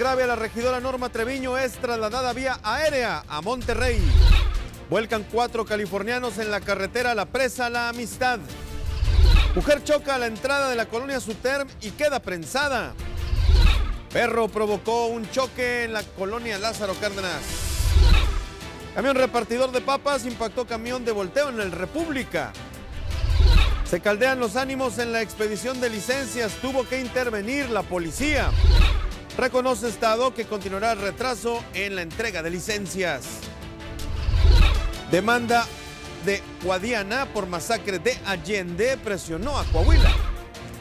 grave a la regidora Norma Treviño es trasladada vía aérea a Monterrey. Vuelcan cuatro californianos en la carretera La Presa La Amistad. Mujer choca a la entrada de la colonia Suterm y queda prensada. Perro provocó un choque en la colonia Lázaro Cárdenas. Camión repartidor de papas impactó camión de volteo en el República. Se caldean los ánimos en la expedición de licencias. Tuvo que intervenir la policía. Reconoce Estado que continuará el retraso en la entrega de licencias. Demanda de Guadiana por masacre de Allende presionó a Coahuila.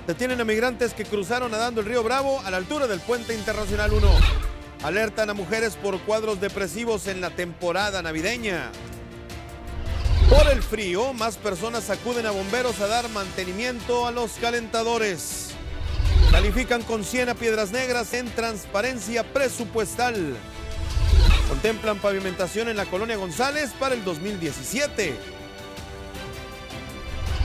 Detienen a migrantes que cruzaron nadando el río Bravo a la altura del puente internacional 1. Alertan a mujeres por cuadros depresivos en la temporada navideña. Por el frío, más personas acuden a bomberos a dar mantenimiento a los calentadores. Califican con 100 a Piedras Negras en transparencia presupuestal. Contemplan pavimentación en la colonia González para el 2017.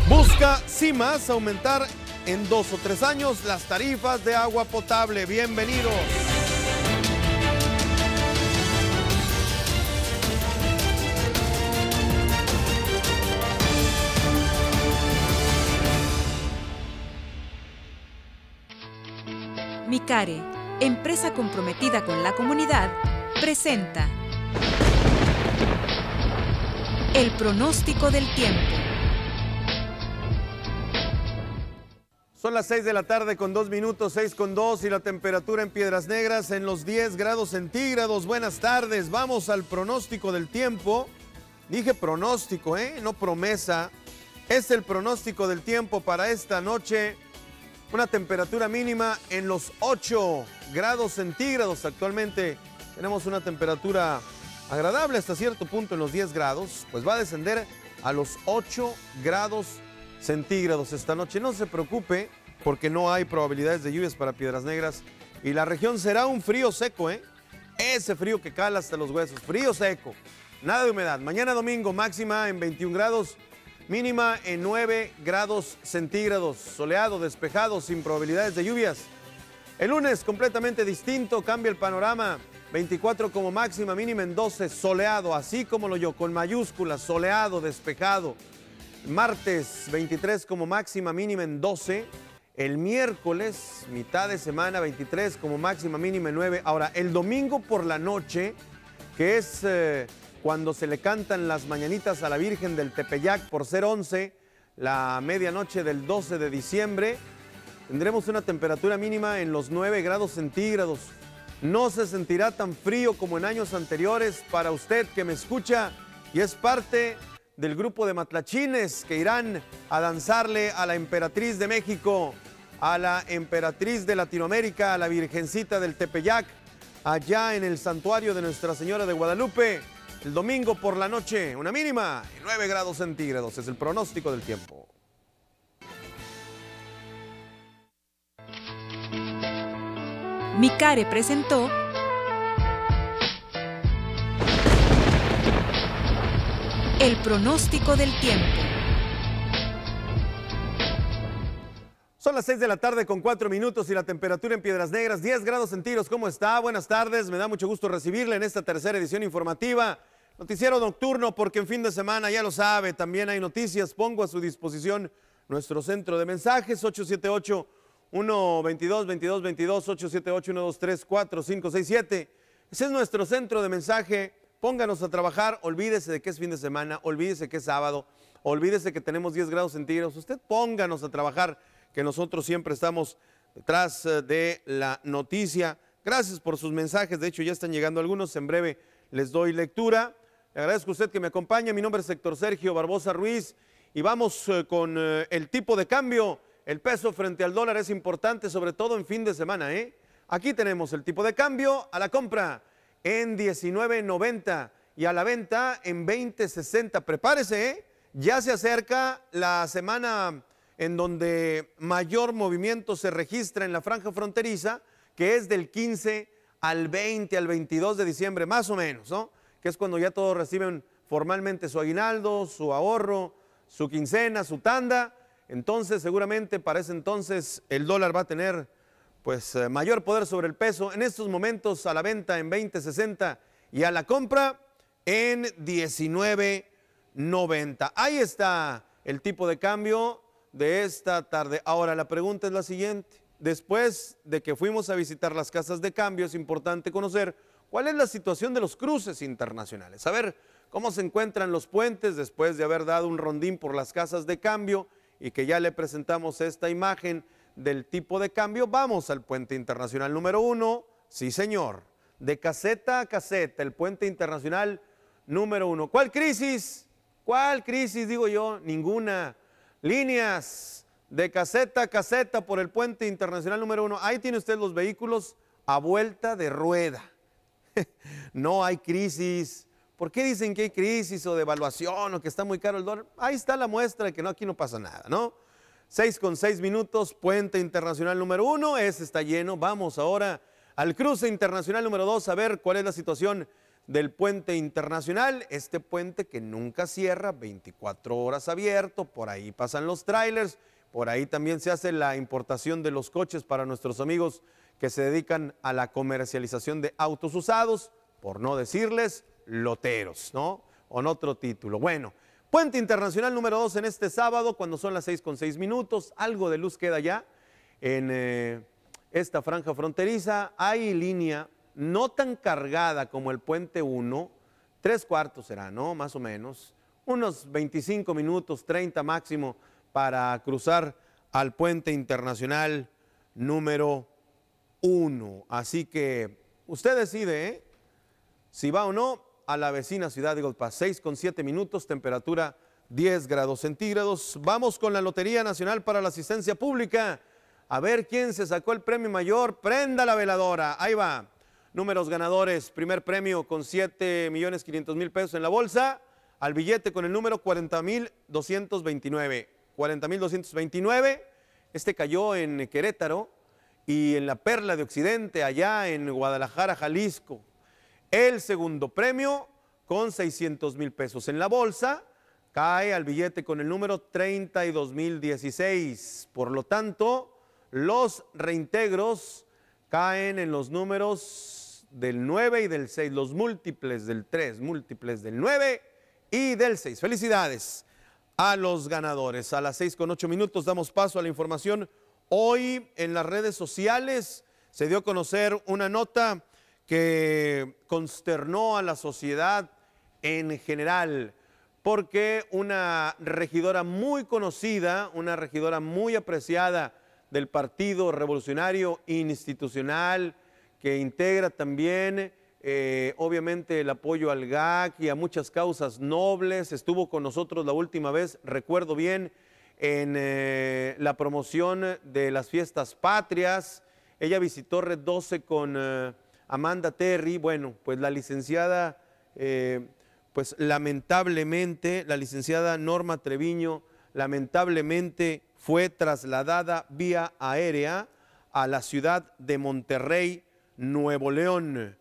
Busca sin más, aumentar en dos o tres años las tarifas de agua potable. Bienvenidos. CARE, empresa comprometida con la comunidad, presenta el pronóstico del tiempo. Son las 6 de la tarde con 2 minutos, 6 con 2 y la temperatura en Piedras Negras en los 10 grados centígrados. Buenas tardes, vamos al pronóstico del tiempo. Dije pronóstico, ¿eh? no promesa. Es el pronóstico del tiempo para esta noche, una temperatura mínima en los 8 grados centígrados. Actualmente tenemos una temperatura agradable hasta cierto punto en los 10 grados. Pues va a descender a los 8 grados centígrados esta noche. No se preocupe porque no hay probabilidades de lluvias para Piedras Negras. Y la región será un frío seco, ¿eh? Ese frío que cala hasta los huesos. Frío seco. Nada de humedad. Mañana domingo máxima en 21 grados. Mínima en 9 grados centígrados, soleado, despejado, sin probabilidades de lluvias. El lunes completamente distinto, cambia el panorama. 24 como máxima, mínima en 12, soleado, así como lo yo, con mayúsculas, soleado, despejado. Martes 23 como máxima, mínima en 12. El miércoles, mitad de semana, 23 como máxima, mínima en 9. Ahora, el domingo por la noche, que es... Eh, cuando se le cantan las mañanitas a la Virgen del Tepeyac por ser 11, la medianoche del 12 de diciembre, tendremos una temperatura mínima en los 9 grados centígrados. No se sentirá tan frío como en años anteriores para usted que me escucha y es parte del grupo de matlachines que irán a danzarle a la emperatriz de México, a la emperatriz de Latinoamérica, a la Virgencita del Tepeyac, allá en el santuario de Nuestra Señora de Guadalupe. El domingo por la noche, una mínima de 9 grados centígrados. Es el pronóstico del tiempo. Micare presentó el pronóstico del tiempo. Son las 6 de la tarde con 4 minutos y la temperatura en Piedras Negras 10 grados centígrados. ¿Cómo está? Buenas tardes. Me da mucho gusto recibirle en esta tercera edición informativa Noticiero nocturno, porque en fin de semana, ya lo sabe, también hay noticias. Pongo a su disposición nuestro centro de mensajes 878 122 2222 878 123 4567. Ese es nuestro centro de mensaje. Pónganos a trabajar, olvídese de que es fin de semana, olvídese que es sábado, olvídese que tenemos 10 grados centígrados. Usted pónganos a trabajar, que nosotros siempre estamos detrás eh, de la noticia. Gracias por sus mensajes, de hecho ya están llegando algunos, en breve les doy lectura. Le agradezco a usted que me acompañe. Mi nombre es Héctor Sergio Barbosa Ruiz y vamos eh, con eh, el tipo de cambio. El peso frente al dólar es importante, sobre todo en fin de semana. ¿eh? Aquí tenemos el tipo de cambio a la compra en 19.90 y a la venta en 20.60. Prepárese, ¿eh? ya se acerca la semana en donde mayor movimiento se registra en la franja fronteriza, que es del 15 al 20, al 22 de diciembre, más o menos, ¿no? que es cuando ya todos reciben formalmente su aguinaldo, su ahorro, su quincena, su tanda. Entonces, seguramente para ese entonces el dólar va a tener pues eh, mayor poder sobre el peso. En estos momentos a la venta en 20.60 y a la compra en 19.90. Ahí está el tipo de cambio de esta tarde. Ahora la pregunta es la siguiente. Después de que fuimos a visitar las casas de cambio, es importante conocer ¿Cuál es la situación de los cruces internacionales? A ver, ¿cómo se encuentran los puentes después de haber dado un rondín por las casas de cambio y que ya le presentamos esta imagen del tipo de cambio? Vamos al puente internacional número uno. Sí, señor. De caseta a caseta, el puente internacional número uno. ¿Cuál crisis? ¿Cuál crisis? Digo yo, ninguna. Líneas de caseta a caseta por el puente internacional número uno. Ahí tiene usted los vehículos a vuelta de rueda. no hay crisis. ¿Por qué dicen que hay crisis o devaluación o que está muy caro el dólar? Ahí está la muestra de que no, aquí no pasa nada, ¿no? 6 con 6 minutos, puente internacional número 1, ese está lleno. Vamos ahora al cruce internacional número 2 a ver cuál es la situación del puente internacional, este puente que nunca cierra, 24 horas abierto, por ahí pasan los trailers, por ahí también se hace la importación de los coches para nuestros amigos que se dedican a la comercialización de autos usados, por no decirles loteros, ¿no? en otro título. Bueno, Puente Internacional número 2 en este sábado, cuando son las 6.6 minutos, algo de luz queda ya en eh, esta franja fronteriza. Hay línea no tan cargada como el Puente 1, tres cuartos será, ¿no? Más o menos. Unos 25 minutos, 30 máximo para cruzar al Puente Internacional número uno, Así que usted decide ¿eh? si va o no a la vecina ciudad de Golpa. 6 con 7 minutos, temperatura 10 grados centígrados. Vamos con la Lotería Nacional para la Asistencia Pública. A ver quién se sacó el premio mayor. Prenda la veladora. Ahí va. Números ganadores. Primer premio con 7.500.000 millones mil pesos en la bolsa. Al billete con el número 40 mil 40 mil Este cayó en Querétaro y en la Perla de Occidente, allá en Guadalajara, Jalisco. El segundo premio con 600 mil pesos en la bolsa, cae al billete con el número 32 mil 2016 Por lo tanto, los reintegros caen en los números del 9 y del 6, los múltiples del 3, múltiples del 9 y del 6. Felicidades a los ganadores. A las 6 con 8 minutos damos paso a la información Hoy en las redes sociales se dio a conocer una nota que consternó a la sociedad en general, porque una regidora muy conocida, una regidora muy apreciada del Partido Revolucionario Institucional, que integra también eh, obviamente el apoyo al GAC y a muchas causas nobles, estuvo con nosotros la última vez, recuerdo bien, en eh, la promoción de las fiestas patrias. Ella visitó Red 12 con eh, Amanda Terry. Bueno, pues la licenciada, eh, pues lamentablemente, la licenciada Norma Treviño, lamentablemente fue trasladada vía aérea a la ciudad de Monterrey, Nuevo León.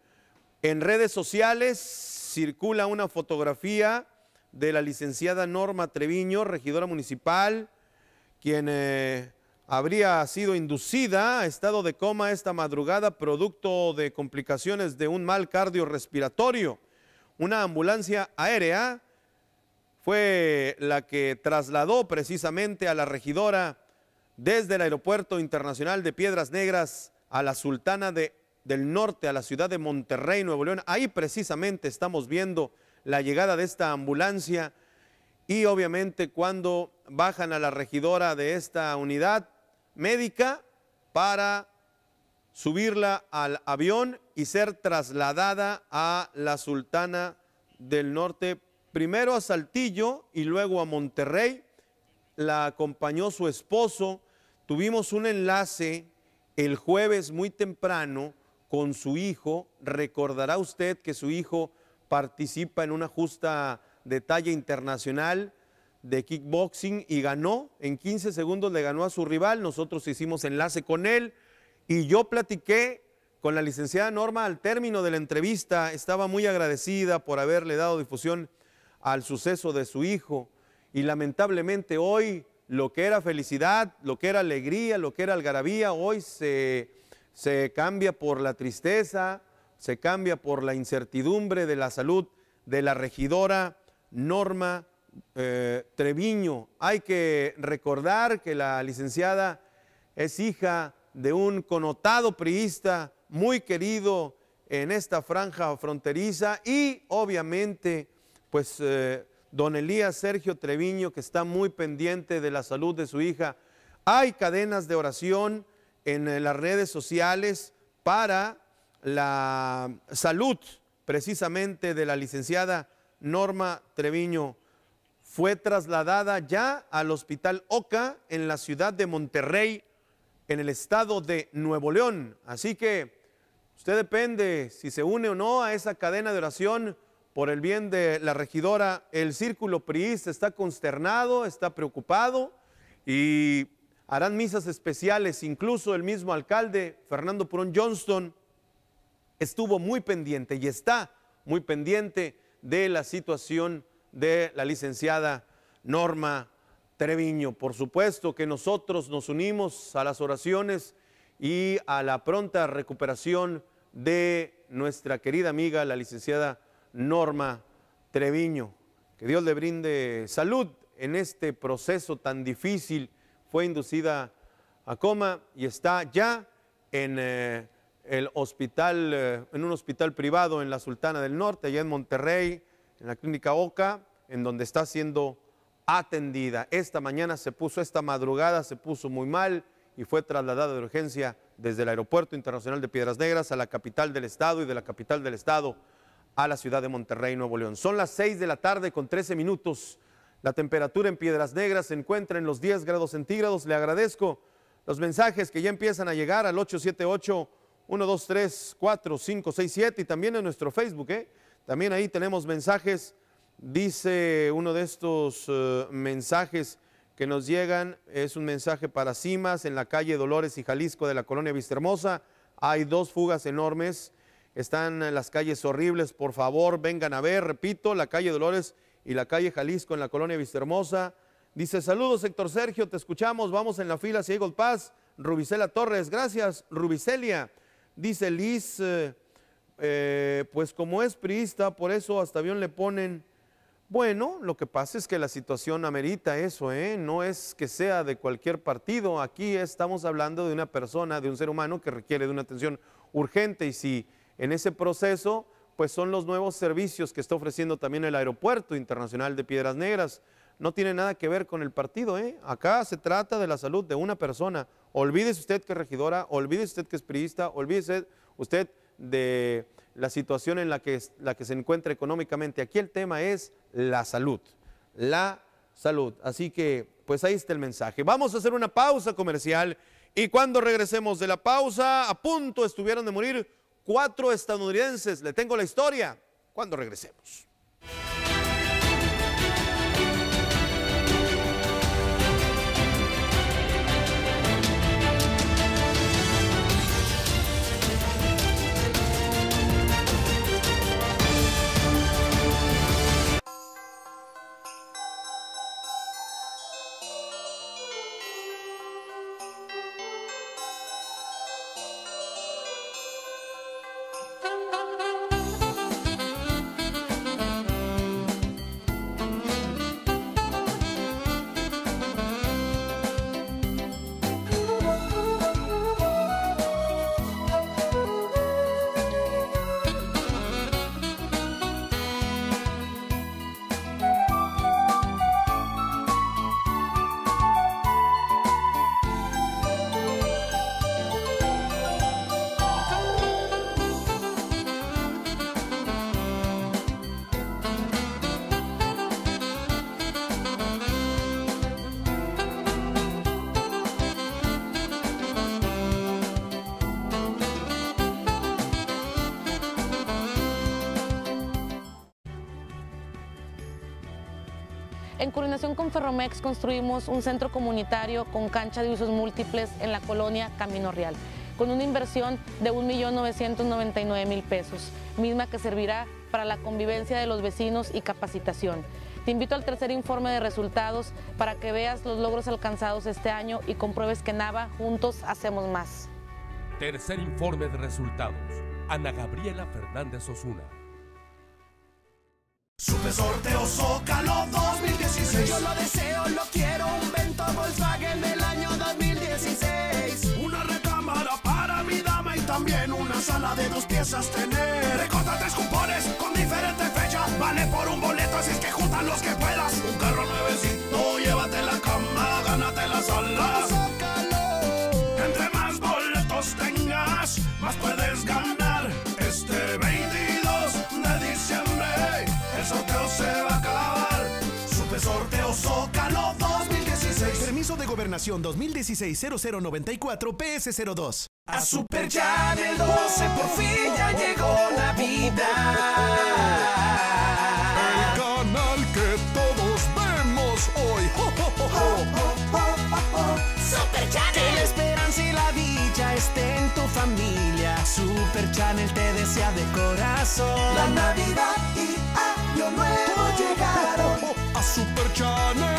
En redes sociales circula una fotografía de la licenciada Norma Treviño, regidora municipal, quien eh, habría sido inducida a estado de coma esta madrugada producto de complicaciones de un mal cardiorrespiratorio. Una ambulancia aérea fue la que trasladó precisamente a la regidora desde el Aeropuerto Internacional de Piedras Negras a la Sultana del Norte, a la ciudad de Monterrey, Nuevo León. Ahí precisamente estamos viendo la llegada de esta ambulancia y obviamente cuando bajan a la regidora de esta unidad médica para subirla al avión y ser trasladada a la Sultana del Norte, primero a Saltillo y luego a Monterrey. La acompañó su esposo. Tuvimos un enlace el jueves muy temprano con su hijo. Recordará usted que su hijo participa en una justa de talla internacional de kickboxing y ganó, en 15 segundos le ganó a su rival, nosotros hicimos enlace con él y yo platiqué con la licenciada Norma al término de la entrevista, estaba muy agradecida por haberle dado difusión al suceso de su hijo y lamentablemente hoy lo que era felicidad, lo que era alegría, lo que era algarabía, hoy se, se cambia por la tristeza, se cambia por la incertidumbre de la salud de la regidora Norma eh, Treviño. Hay que recordar que la licenciada es hija de un connotado priista muy querido en esta franja fronteriza y obviamente pues eh, don Elías Sergio Treviño que está muy pendiente de la salud de su hija. Hay cadenas de oración en eh, las redes sociales para la salud precisamente de la licenciada Norma Treviño. Fue trasladada ya al Hospital Oca en la ciudad de Monterrey, en el estado de Nuevo León. Así que usted depende si se une o no a esa cadena de oración por el bien de la regidora. El círculo PRI está consternado, está preocupado y harán misas especiales. Incluso el mismo alcalde, Fernando Purón Johnston, estuvo muy pendiente y está muy pendiente de la situación de la licenciada Norma Treviño. Por supuesto que nosotros nos unimos a las oraciones y a la pronta recuperación de nuestra querida amiga, la licenciada Norma Treviño. Que Dios le brinde salud en este proceso tan difícil. Fue inducida a coma y está ya en eh, el hospital, eh, en un hospital privado en la Sultana del Norte, allá en Monterrey, en la clínica OCA, en donde está siendo atendida. Esta mañana se puso, esta madrugada se puso muy mal y fue trasladada de urgencia desde el Aeropuerto Internacional de Piedras Negras a la capital del estado y de la capital del estado a la ciudad de Monterrey, Nuevo León. Son las 6 de la tarde con 13 minutos. La temperatura en Piedras Negras se encuentra en los 10 grados centígrados. Le agradezco los mensajes que ya empiezan a llegar al 878 1, 2, 3, 4, 5, 6, 7 y también en nuestro Facebook. ¿eh? También ahí tenemos mensajes. Dice uno de estos eh, mensajes que nos llegan, es un mensaje para Cimas en la calle Dolores y Jalisco de la colonia Vistermosa. Hay dos fugas enormes, están en las calles horribles, por favor vengan a ver, repito, la calle Dolores y la calle Jalisco en la colonia Vistermosa. Dice, saludos Héctor Sergio, te escuchamos, vamos en la fila, Ciego Paz, Rubicela Torres, gracias, Rubicelia dice Liz, eh, eh, pues como es priista, por eso hasta bien le ponen, bueno, lo que pasa es que la situación amerita eso, ¿eh? no es que sea de cualquier partido, aquí estamos hablando de una persona, de un ser humano que requiere de una atención urgente y si en ese proceso, pues son los nuevos servicios que está ofreciendo también el Aeropuerto Internacional de Piedras Negras, no tiene nada que ver con el partido. ¿eh? Acá se trata de la salud de una persona. Olvídese usted que es regidora, olvídese usted que es priista, olvídese usted de la situación en la que, la que se encuentra económicamente. Aquí el tema es la salud, la salud. Así que, pues ahí está el mensaje. Vamos a hacer una pausa comercial y cuando regresemos de la pausa, a punto estuvieron de morir cuatro estadounidenses. Le tengo la historia cuando regresemos. relación con Ferromex construimos un centro comunitario con cancha de usos múltiples en la colonia Camino Real, con una inversión de 1.999.000 pesos, misma que servirá para la convivencia de los vecinos y capacitación. Te invito al tercer informe de resultados para que veas los logros alcanzados este año y compruebes que Nava juntos hacemos más. Tercer informe de resultados. Ana Gabriela Fernández Osuna. Super sorteo Zócalo 2016. Yo lo deseo, lo quiero, un vento Volkswagen del año 2016. Una recámara para mi dama y también una sala de dos piezas tener. Recorta tres cupones con diferentes fecha. Vale por un boleto, así es que juntan los que puedas. Un carro nuevecito, llévate la cama, gánate la sala. Zócalo. Entre más boletos tengas, más puedes ganar. Permiso de Gobernación 2016-0094 PS02. A Super Channel 12 por fin ya llegó la Navidad. El canal que todos vemos hoy. Super Channel. Que la esperanza y la dicha esté en tu familia. Super Channel te desea de corazón. La Navidad y Año Nuevo llegaron. A Super Channel.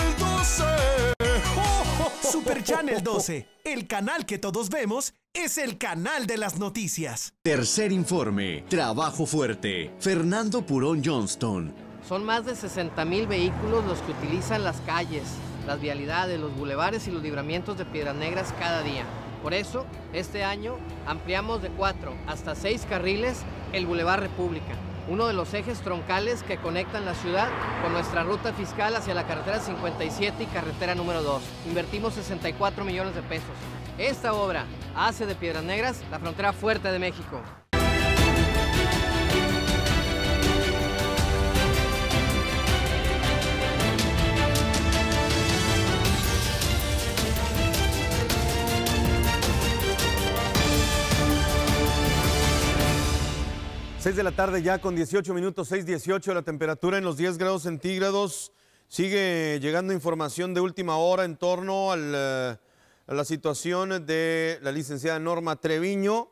Super Channel 12, el canal que todos vemos, es el canal de las noticias. Tercer informe, trabajo fuerte. Fernando Purón Johnston. Son más de 60 mil vehículos los que utilizan las calles, las vialidades, los bulevares y los libramientos de Piedras Negras cada día. Por eso, este año ampliamos de 4 hasta 6 carriles el Boulevard República uno de los ejes troncales que conectan la ciudad con nuestra ruta fiscal hacia la carretera 57 y carretera número 2. Invertimos 64 millones de pesos. Esta obra hace de Piedras Negras la frontera fuerte de México. 6 de la tarde ya con 18 minutos, 6.18 la temperatura en los 10 grados centígrados. Sigue llegando información de última hora en torno eh, a la situación de la licenciada Norma Treviño.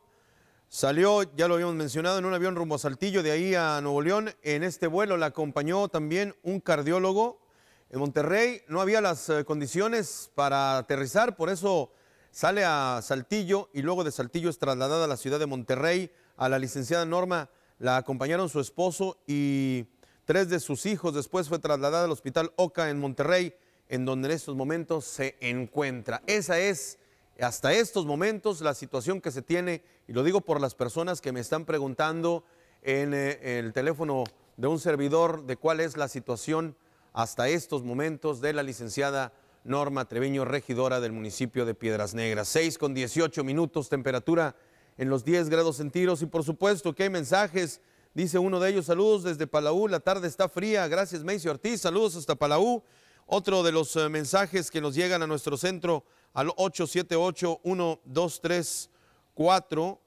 Salió, ya lo habíamos mencionado, en un avión rumbo a Saltillo, de ahí a Nuevo León. En este vuelo la acompañó también un cardiólogo. En Monterrey no había las eh, condiciones para aterrizar, por eso sale a Saltillo y luego de Saltillo es trasladada a la ciudad de Monterrey a la licenciada Norma la acompañaron su esposo y tres de sus hijos. Después fue trasladada al Hospital Oca en Monterrey, en donde en estos momentos se encuentra. Esa es hasta estos momentos la situación que se tiene, y lo digo por las personas que me están preguntando en eh, el teléfono de un servidor de cuál es la situación hasta estos momentos de la licenciada Norma Treviño, regidora del municipio de Piedras Negras. 6 con 18 minutos, temperatura en los 10 grados centígrados. Y por supuesto que hay mensajes. Dice uno de ellos, saludos desde Palau, la tarde está fría. Gracias, Macy Ortiz. Saludos hasta Palau. Otro de los eh, mensajes que nos llegan a nuestro centro al 878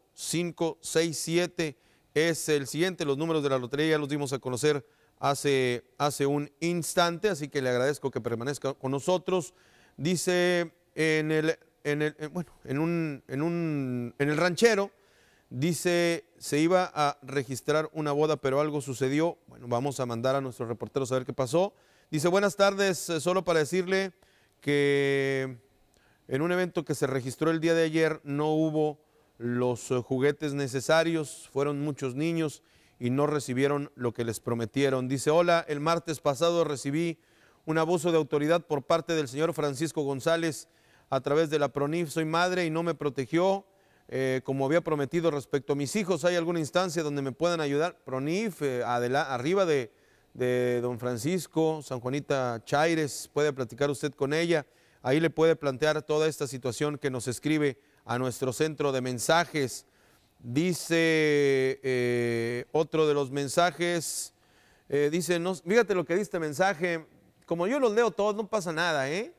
seis siete es el siguiente. Los números de la lotería ya los dimos a conocer hace, hace un instante, así que le agradezco que permanezca con nosotros. Dice en el en el, eh, bueno, en en en el ranchero, dice, se iba a registrar una boda, pero algo sucedió. Bueno, vamos a mandar a nuestro reportero a ver qué pasó. Dice, buenas tardes, eh, solo para decirle que en un evento que se registró el día de ayer no hubo los eh, juguetes necesarios, fueron muchos niños y no recibieron lo que les prometieron. Dice, hola, el martes pasado recibí un abuso de autoridad por parte del señor Francisco González, a través de la PRONIF, soy madre y no me protegió eh, como había prometido respecto a mis hijos. ¿Hay alguna instancia donde me puedan ayudar? PRONIF, eh, arriba de, don Francisco, San Juanita Chaires, puede platicar usted con ella. Ahí le puede plantear toda esta situación que nos escribe a nuestro centro de mensajes. Dice eh, otro de los mensajes, dice, no, fíjate lo que dice este mensaje, como yo los leo todos, no pasa nada, ¿eh?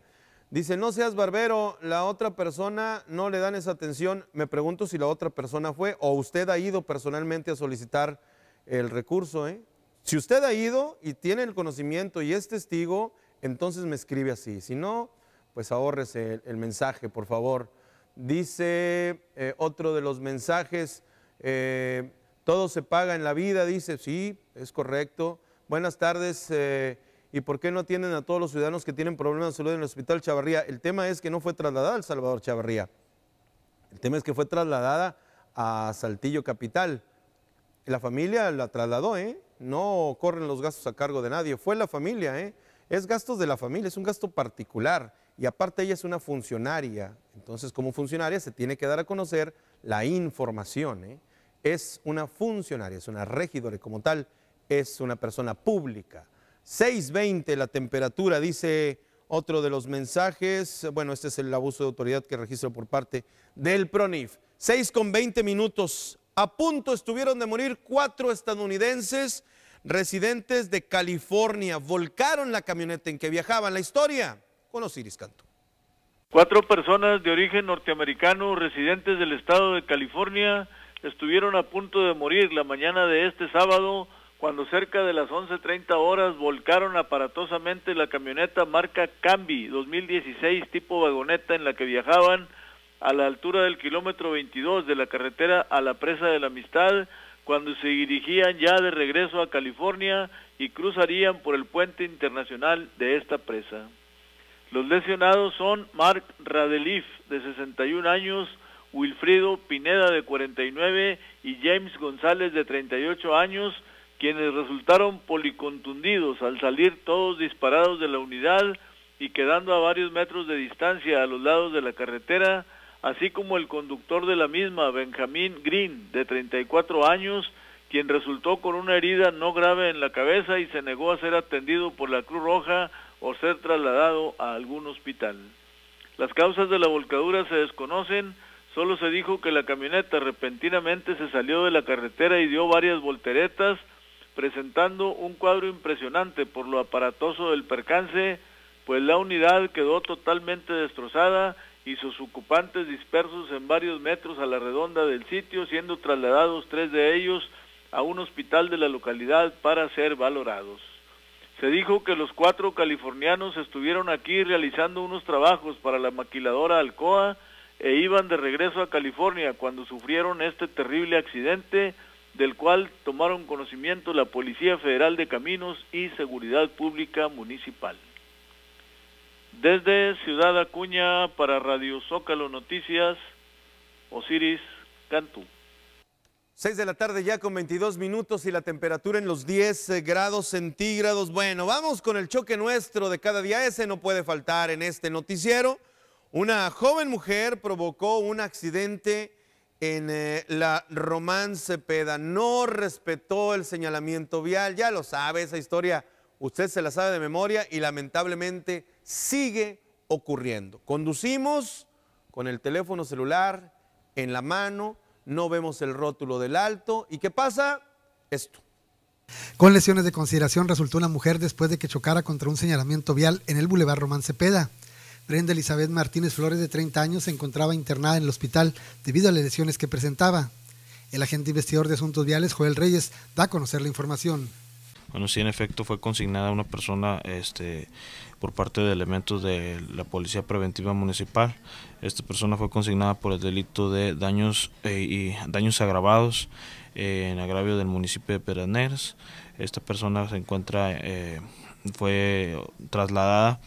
Dice, no seas barbero, la otra persona no le dan esa atención. Me pregunto si la otra persona fue o usted ha ido personalmente a solicitar el recurso. ¿eh? Si usted ha ido y tiene el conocimiento y es testigo, entonces me escribe así. Si no, pues ahorrese el, mensaje, por favor. Dice eh, otro de los mensajes, eh, todo se paga en la vida, dice, sí, es correcto. Buenas tardes, eh, ¿Y por qué no atienden a todos los ciudadanos que tienen problemas de salud en el Hospital Chavarría? El tema es que no fue trasladada al Salvador Chavarría. El tema es que fue trasladada a Saltillo Capital. La familia la trasladó, ¿eh? No corren los gastos a cargo de nadie. Fue la familia, ¿eh? Es gastos de la familia, es un gasto particular. Y aparte ella es una funcionaria. Entonces, como funcionaria se tiene que dar a conocer la información, ¿eh? Es una funcionaria, es una regidora y como tal es una persona pública. 6.20 la temperatura, dice otro de los mensajes. Bueno, este es el abuso de autoridad que registro por parte del PRONIF. 6.20 minutos. A punto estuvieron de morir cuatro estadounidenses residentes de California. Volcaron la camioneta en que viajaban. La historia con Osiris Canto. Cuatro personas de origen norteamericano residentes del estado de California estuvieron a punto de morir la mañana de este sábado cuando cerca de las 11.30 horas volcaron aparatosamente la camioneta marca Cambi 2016 tipo vagoneta en la que viajaban a la altura del kilómetro 22 de la carretera a la presa de la Amistad cuando se dirigían ya de regreso a California y cruzarían por el puente internacional de esta presa. Los lesionados son Mark Radelif, de 61 años, Wilfrido Pineda, de 49, y James González, de 38 años, quienes resultaron policontundidos al salir todos disparados de la unidad y quedando a varios metros de distancia a los lados de la carretera, así como el conductor de la misma, Benjamín Green, de 34 años, quien resultó con una herida no grave en la cabeza y se negó a ser atendido por la Cruz Roja o ser trasladado a algún hospital. Las causas de la volcadura se desconocen, solo se dijo que la camioneta repentinamente se salió de la carretera y dio varias volteretas, presentando un cuadro impresionante por lo aparatoso del percance, pues la unidad quedó totalmente destrozada y sus ocupantes dispersos en varios metros a la redonda del sitio, siendo trasladados tres de ellos a un hospital de la localidad para ser valorados. Se dijo que los cuatro californianos estuvieron aquí realizando unos trabajos para la maquiladora Alcoa e iban de regreso a California cuando sufrieron este terrible accidente del cual tomaron conocimiento la Policía Federal de Caminos y Seguridad Pública Municipal. Desde Ciudad Acuña para Radio Zócalo Noticias, Osiris Cantú. 6 de la tarde ya con 22 minutos y la temperatura en los 10 eh, grados centígrados. Bueno, vamos con el choque nuestro de cada día. Ese no puede faltar en este noticiero. Una joven mujer provocó un accidente en eh, la Romance Cepeda. No respetó el señalamiento vial, ya lo sabe, esa historia usted se la sabe de memoria y lamentablemente sigue ocurriendo. Conducimos con el teléfono celular en la mano, no vemos el rótulo del alto y ¿qué pasa? Esto. Con lesiones de consideración resultó una mujer después de que chocara contra un señalamiento vial en el Boulevard Romance Cepeda. Brenda Elizabeth Martínez Flores, de 30 años, se encontraba internada en el hospital debido a las lesiones que presentaba. El agente investigador de asuntos viales, Joel Reyes, da a conocer la información. Bueno, sí, en efecto fue consignada una persona este, por parte de elementos de la Policía Preventiva Municipal. Esta persona fue consignada por el delito de daños, eh, y daños agravados eh, en agravio del municipio de Peraneres. Esta persona se encuentra, eh, fue trasladada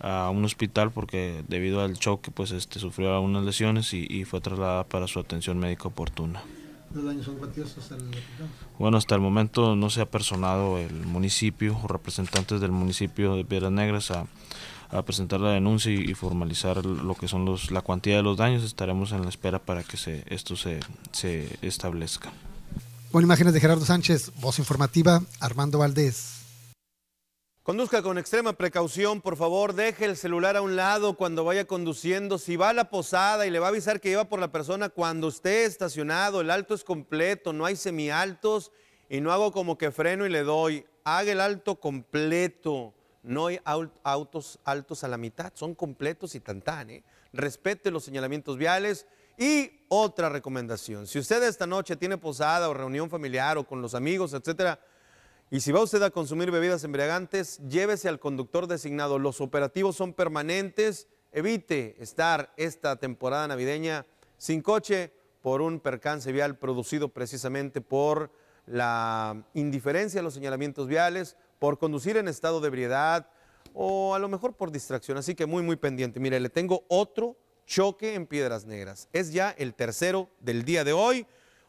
a un hospital porque debido al choque pues este sufrió algunas lesiones y, fue trasladada para su atención médica oportuna. ¿Los daños son cuantiosos Bueno, hasta el momento no se ha personado el municipio o representantes del municipio de Piedras Negras a, presentar la denuncia y, formalizar lo que son los, la cuantía de los daños. Estaremos en la espera para que se, esto se, se establezca. Con imágenes de Gerardo Sánchez, voz informativa, Armando Valdés. Conduzca con extrema precaución, por favor, deje el celular a un lado cuando vaya conduciendo. Si va a la posada y le va a avisar que lleva por la persona cuando esté estacionado, el alto es completo, no hay semialtos y no hago como que freno y le doy. Haga el alto completo, no hay autos altos a la mitad, son completos y tantán. ¿eh? Respete los señalamientos viales. Y otra recomendación, si usted esta noche tiene posada o reunión familiar o con los amigos, etcétera, y si va usted a consumir bebidas embriagantes, llévese al conductor designado. Los operativos son permanentes. Evite estar esta temporada navideña sin coche por un percance vial producido precisamente por la indiferencia a los señalamientos viales, por conducir en estado de ebriedad o a lo mejor por distracción. Así que muy, muy pendiente. Mire, le tengo otro choque en Piedras Negras. Es ya el tercero del día de hoy.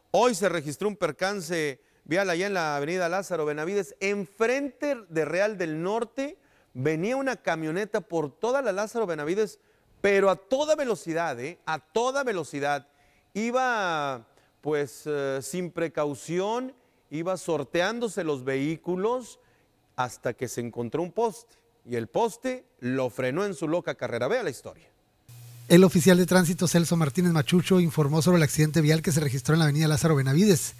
Hoy se registró un percance vial allá en la avenida Lázaro Benavides, enfrente de Real del Norte, venía una camioneta por toda la Lázaro Benavides, pero a toda velocidad, ¿eh? a toda velocidad. Iba pues eh, sin precaución, iba sorteándose los vehículos hasta que se encontró un poste y el poste lo frenó en su loca carrera. Vea la historia. El oficial de tránsito Celso Martínez Machucho informó sobre el accidente vial que se registró en la avenida Lázaro Benavides.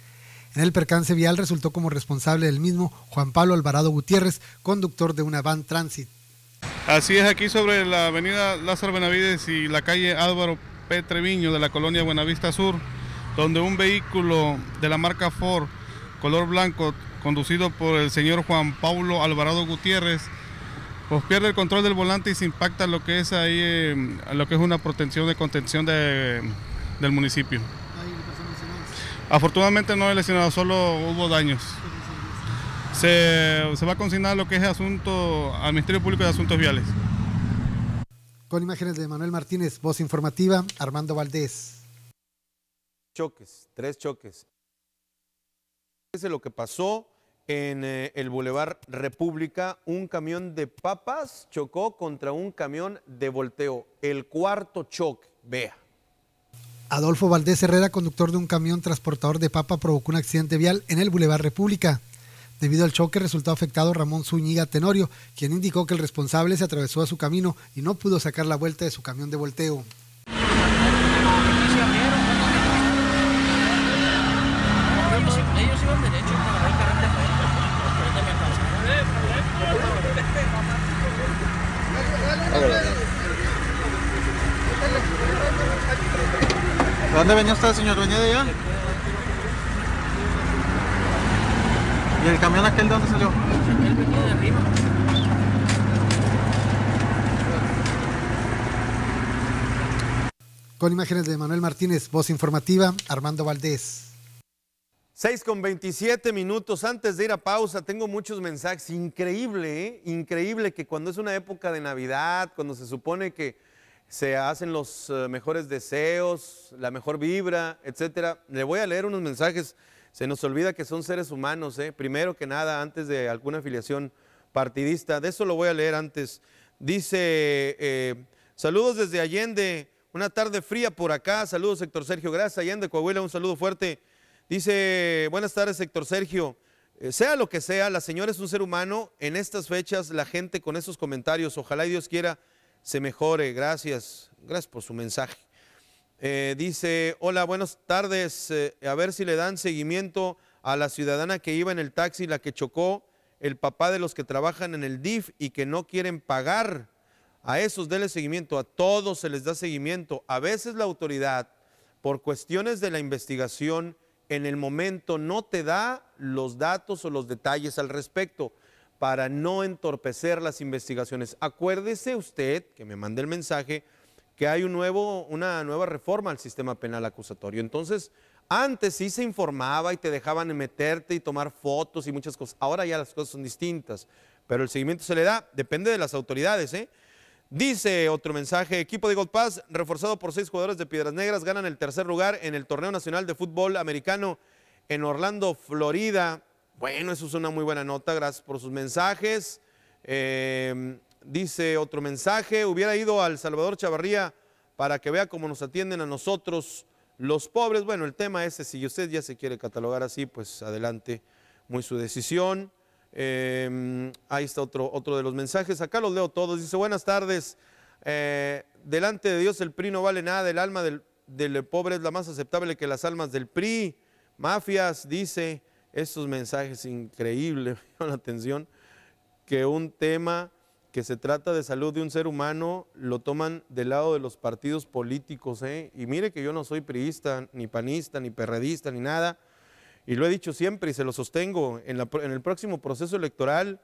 En el percance vial resultó como responsable del mismo Juan Pablo Alvarado Gutiérrez, conductor de una van transit. Así es, aquí sobre la avenida Lázaro Benavides y la calle Álvaro P. Treviño de la colonia Buenavista Sur, donde un vehículo de la marca Ford, color blanco, conducido por el señor Juan Pablo Alvarado Gutiérrez, pues pierde el control del volante y se impacta lo que es ahí, eh, lo que es una protección de contención del municipio. Afortunadamente no he lesionado, solo hubo daños. Se, va a consignar lo que es asunto al Ministerio Público de Asuntos Viales. Con imágenes de Manuel Martínez, voz informativa, Armando Valdés. Choques, tres choques. es lo que pasó en eh, el Boulevard República. Un camión de papas chocó contra un camión de volteo. El cuarto choque, vea. Adolfo Valdés Herrera, conductor de un camión transportador de papa, provocó un accidente vial en el Boulevard República. Debido al choque resultó afectado Ramón Zúñiga Tenorio, quien indicó que el responsable se atravesó a su camino y no pudo sacar la vuelta de su camión de volteo. dónde venía usted, señor? ¿Venía de allá? ¿Y el camión aquel de dónde salió? El de arriba. Con imágenes de Manuel Martínez, voz informativa, Armando Valdés. 6 con 27 minutos antes de ir a pausa, tengo muchos mensajes. Increíble, ¿eh? increíble que cuando es una época de Navidad, cuando se supone que se hacen los eh, mejores deseos, la mejor vibra, etcétera. Le voy a leer unos mensajes. Se nos olvida que son seres humanos, ¿eh? primero que nada, antes de alguna afiliación partidista. De eso lo voy a leer antes. Dice, eh, saludos desde Allende, una tarde fría por acá. Saludos, sector Sergio. Gracias, Allende, Coahuila, un saludo fuerte. Dice, buenas tardes, sector Sergio. sea lo que sea, la señora es un ser humano. En estas fechas, la gente con esos comentarios, ojalá y Dios quiera, se mejore. Gracias, gracias por su mensaje. Eh, dice, hola, buenas tardes. Eh, a ver si le dan seguimiento a la ciudadana que iba en el taxi, la que chocó, el papá de los que trabajan en el DIF y que no quieren pagar. A esos denle seguimiento, a todos se les da seguimiento. A veces la autoridad, por cuestiones de la investigación, en el momento no te da los datos o los detalles al respecto para no entorpecer las investigaciones. Acuérdese usted, que me mande el mensaje, que hay un nuevo, una nueva reforma al sistema penal acusatorio. Entonces, antes sí se informaba y te dejaban meterte y tomar fotos y muchas cosas. Ahora ya las cosas son distintas, pero el seguimiento se le da, depende de las autoridades. ¿eh? Dice otro mensaje, equipo de Gold Pass, reforzado por seis jugadores de Piedras Negras, ganan el tercer lugar en el Torneo Nacional de Fútbol Americano en Orlando, Florida. Bueno, eso es una muy buena nota, gracias por sus mensajes. Em, dice otro mensaje, hubiera ido al Salvador Chavarría para que vea cómo nos atienden a nosotros los pobres. Bueno, el tema ese, si usted ya se quiere catalogar así, pues adelante, muy su decisión. Em, ahí está otro, otro de los mensajes, acá los leo todos. Dice, buenas tardes, eh, delante de Dios el PRI no vale nada, el alma del, del pobre es la más aceptable que las almas del PRI. Mafias, dice estos mensajes increíbles, me la atención, que un tema que se trata de salud de un ser humano lo toman del lado de los partidos políticos. ¿eh? Y mire que yo no soy priista, ni panista, ni perredista, ni nada. Y lo he dicho siempre y se lo sostengo, en, en el próximo proceso electoral,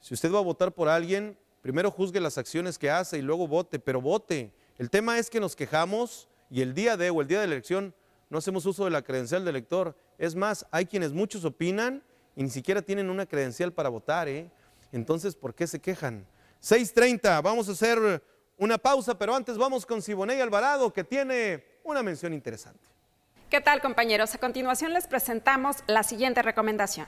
si usted va a votar por alguien, primero juzgue las acciones que hace y luego vote, pero vote. El tema es que nos quejamos y el día de o el día de la elección no hacemos uso de la credencial de elector es más, hay quienes muchos opinan y ni siquiera tienen una credencial para votar, ¿eh? Entonces, ¿por qué se quejan? 6.30, vamos a hacer una pausa, pero antes vamos con Siboney Alvarado, que tiene una mención interesante. ¿Qué tal, compañeros? A continuación les presentamos la siguiente recomendación.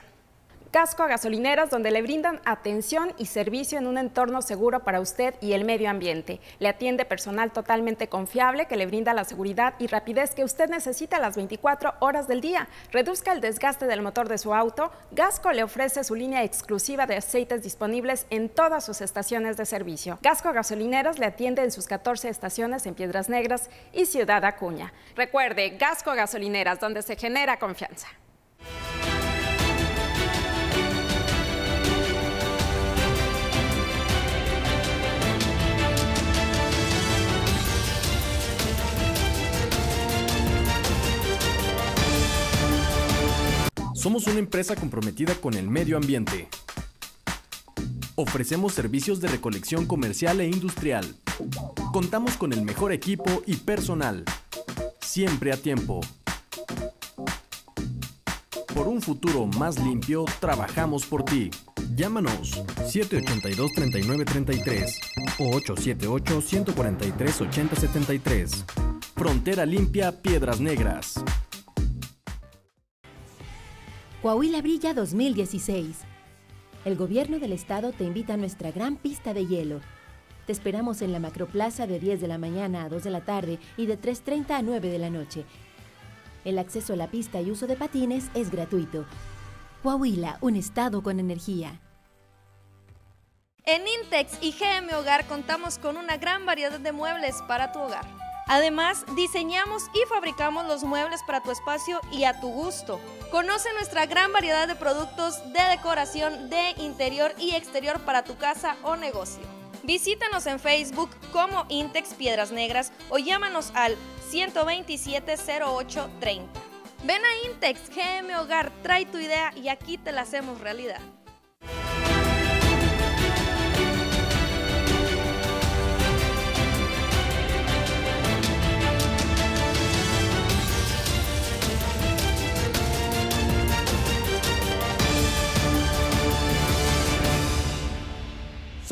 Gasco a gasolineras donde le brindan atención y servicio en un entorno seguro para usted y el medio ambiente. Le atiende personal totalmente confiable que le brinda la seguridad y rapidez que usted necesita las 24 horas del día. Reduzca el desgaste del motor de su auto. Gasco le ofrece su línea exclusiva de aceites disponibles en todas sus estaciones de servicio. Gasco Gasolineras le atiende en sus 14 estaciones en Piedras Negras y Ciudad Acuña. Recuerde, Gasco Gasolineras, donde se genera confianza. Somos una empresa comprometida con el medio ambiente. Ofrecemos servicios de recolección comercial e industrial. Contamos con el mejor equipo y personal. Siempre a tiempo. Por un futuro más limpio, trabajamos por ti. Llámanos 782-3933 o 878-143-8073. Frontera Limpia Piedras Negras. Coahuila Brilla 2016. El gobierno del estado te invita a nuestra gran pista de hielo. Te esperamos en la Macroplaza de 10 de la mañana a 2 de la tarde y de 3.30 a 9 de la noche. El acceso a la pista y uso de patines es gratuito. Coahuila, un estado con energía. En Intex y GM Hogar contamos con una gran variedad de muebles para tu hogar. Además, diseñamos y fabricamos los muebles para tu espacio y a tu gusto. Conoce nuestra gran variedad de productos de decoración de interior y exterior para tu casa o negocio. Visítanos en Facebook como Intex Piedras Negras o llámanos al 127 0830 Ven a Intex GM Hogar, trae tu idea y aquí te la hacemos realidad.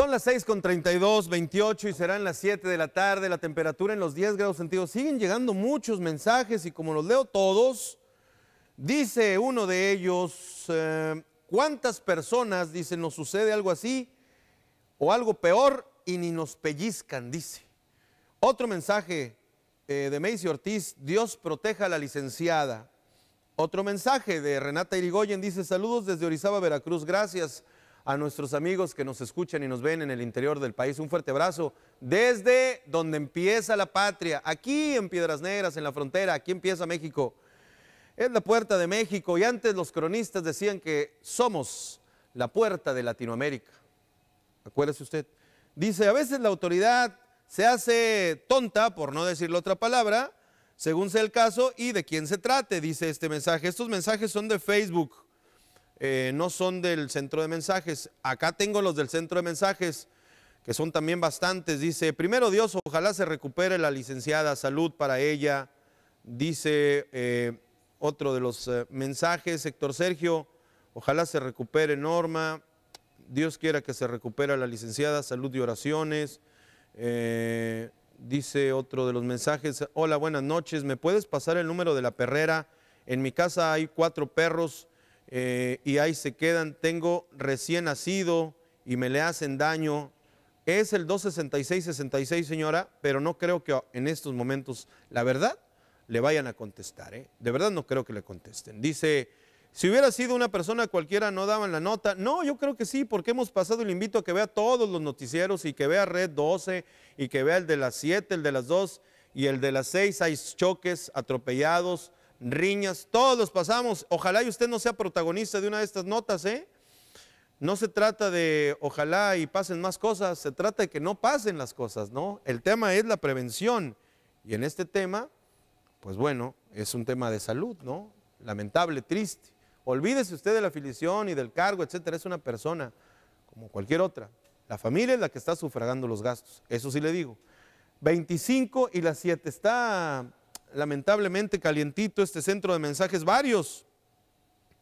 las 6 con 32, 28 y serán las 7 de la tarde. La temperatura en los 10 grados centígrados. Siguen llegando muchos mensajes y como los leo todos, dice uno de ellos, eh, ¿cuántas personas, dice, nos sucede algo así o algo peor y ni nos pellizcan, dice? Otro mensaje eh, de Macy Ortiz, Dios proteja a la licenciada. Otro mensaje de Renata Irigoyen dice, saludos desde Orizaba, Veracruz, Gracias a nuestros amigos que nos escuchan y nos ven en el interior del país. Un fuerte abrazo desde donde empieza la patria, aquí en Piedras Negras, en la frontera, aquí empieza México. Es la puerta de México y antes los cronistas decían que somos la puerta de Latinoamérica. Acuérdese usted. Dice, a veces la autoridad se hace tonta, por no decir la otra palabra, según sea el caso y de quién se trate, dice este mensaje. Estos mensajes son de Facebook. Eh, no son del centro de mensajes. Acá tengo los del centro de mensajes, que son también bastantes. Dice, primero Dios, ojalá se recupere la licenciada, salud para ella. Dice eh, otro de los eh, mensajes, Héctor Sergio, ojalá se recupere Norma. Dios quiera que se recupere la licenciada, salud y oraciones. dice otro de los mensajes, hola, buenas noches, ¿me puedes pasar el número de la perrera? En mi casa hay cuatro perros, eh, y ahí se quedan, tengo recién nacido y me le hacen daño. Es el 266-66, señora, pero no creo que en estos momentos, la verdad, le vayan a contestar. ¿eh? De verdad no creo que le contesten. Dice, si hubiera sido una persona cualquiera, no daban la nota. No, yo creo que sí, porque hemos pasado, el invito a que vea todos los noticieros y que vea Red 12 y que vea el de las 7, el de las 2 y el de las 6. Hay choques, atropellados, riñas, todos los pasamos. Ojalá y usted no sea protagonista de una de estas notas, ¿eh? No se trata de ojalá y pasen más cosas, se trata de que no pasen las cosas, ¿no? El tema es la prevención. Y en este tema, pues bueno, es un tema de salud, ¿no? Lamentable, triste. Olvídese usted de la afiliación y del cargo, etcétera, es una persona como cualquier otra. La familia es la que está sufragando los gastos, eso sí le digo. 25 y las 7 está lamentablemente calientito este centro de mensajes, varios,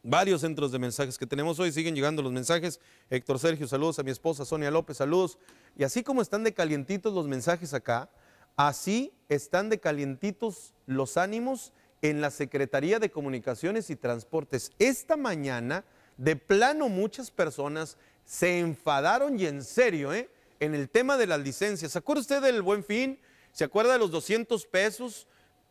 varios centros de mensajes que tenemos hoy, siguen llegando los mensajes. Héctor Sergio, saludos a mi esposa Sonia López, saludos. Y así como están de calientitos los mensajes acá, así están de calientitos los ánimos en la Secretaría de Comunicaciones y Transportes. Esta mañana, de plano, muchas personas se enfadaron y en serio, ¿eh? En el tema de las licencias. ¿Se acuerda usted del buen fin? ¿Se acuerda de los 200 pesos?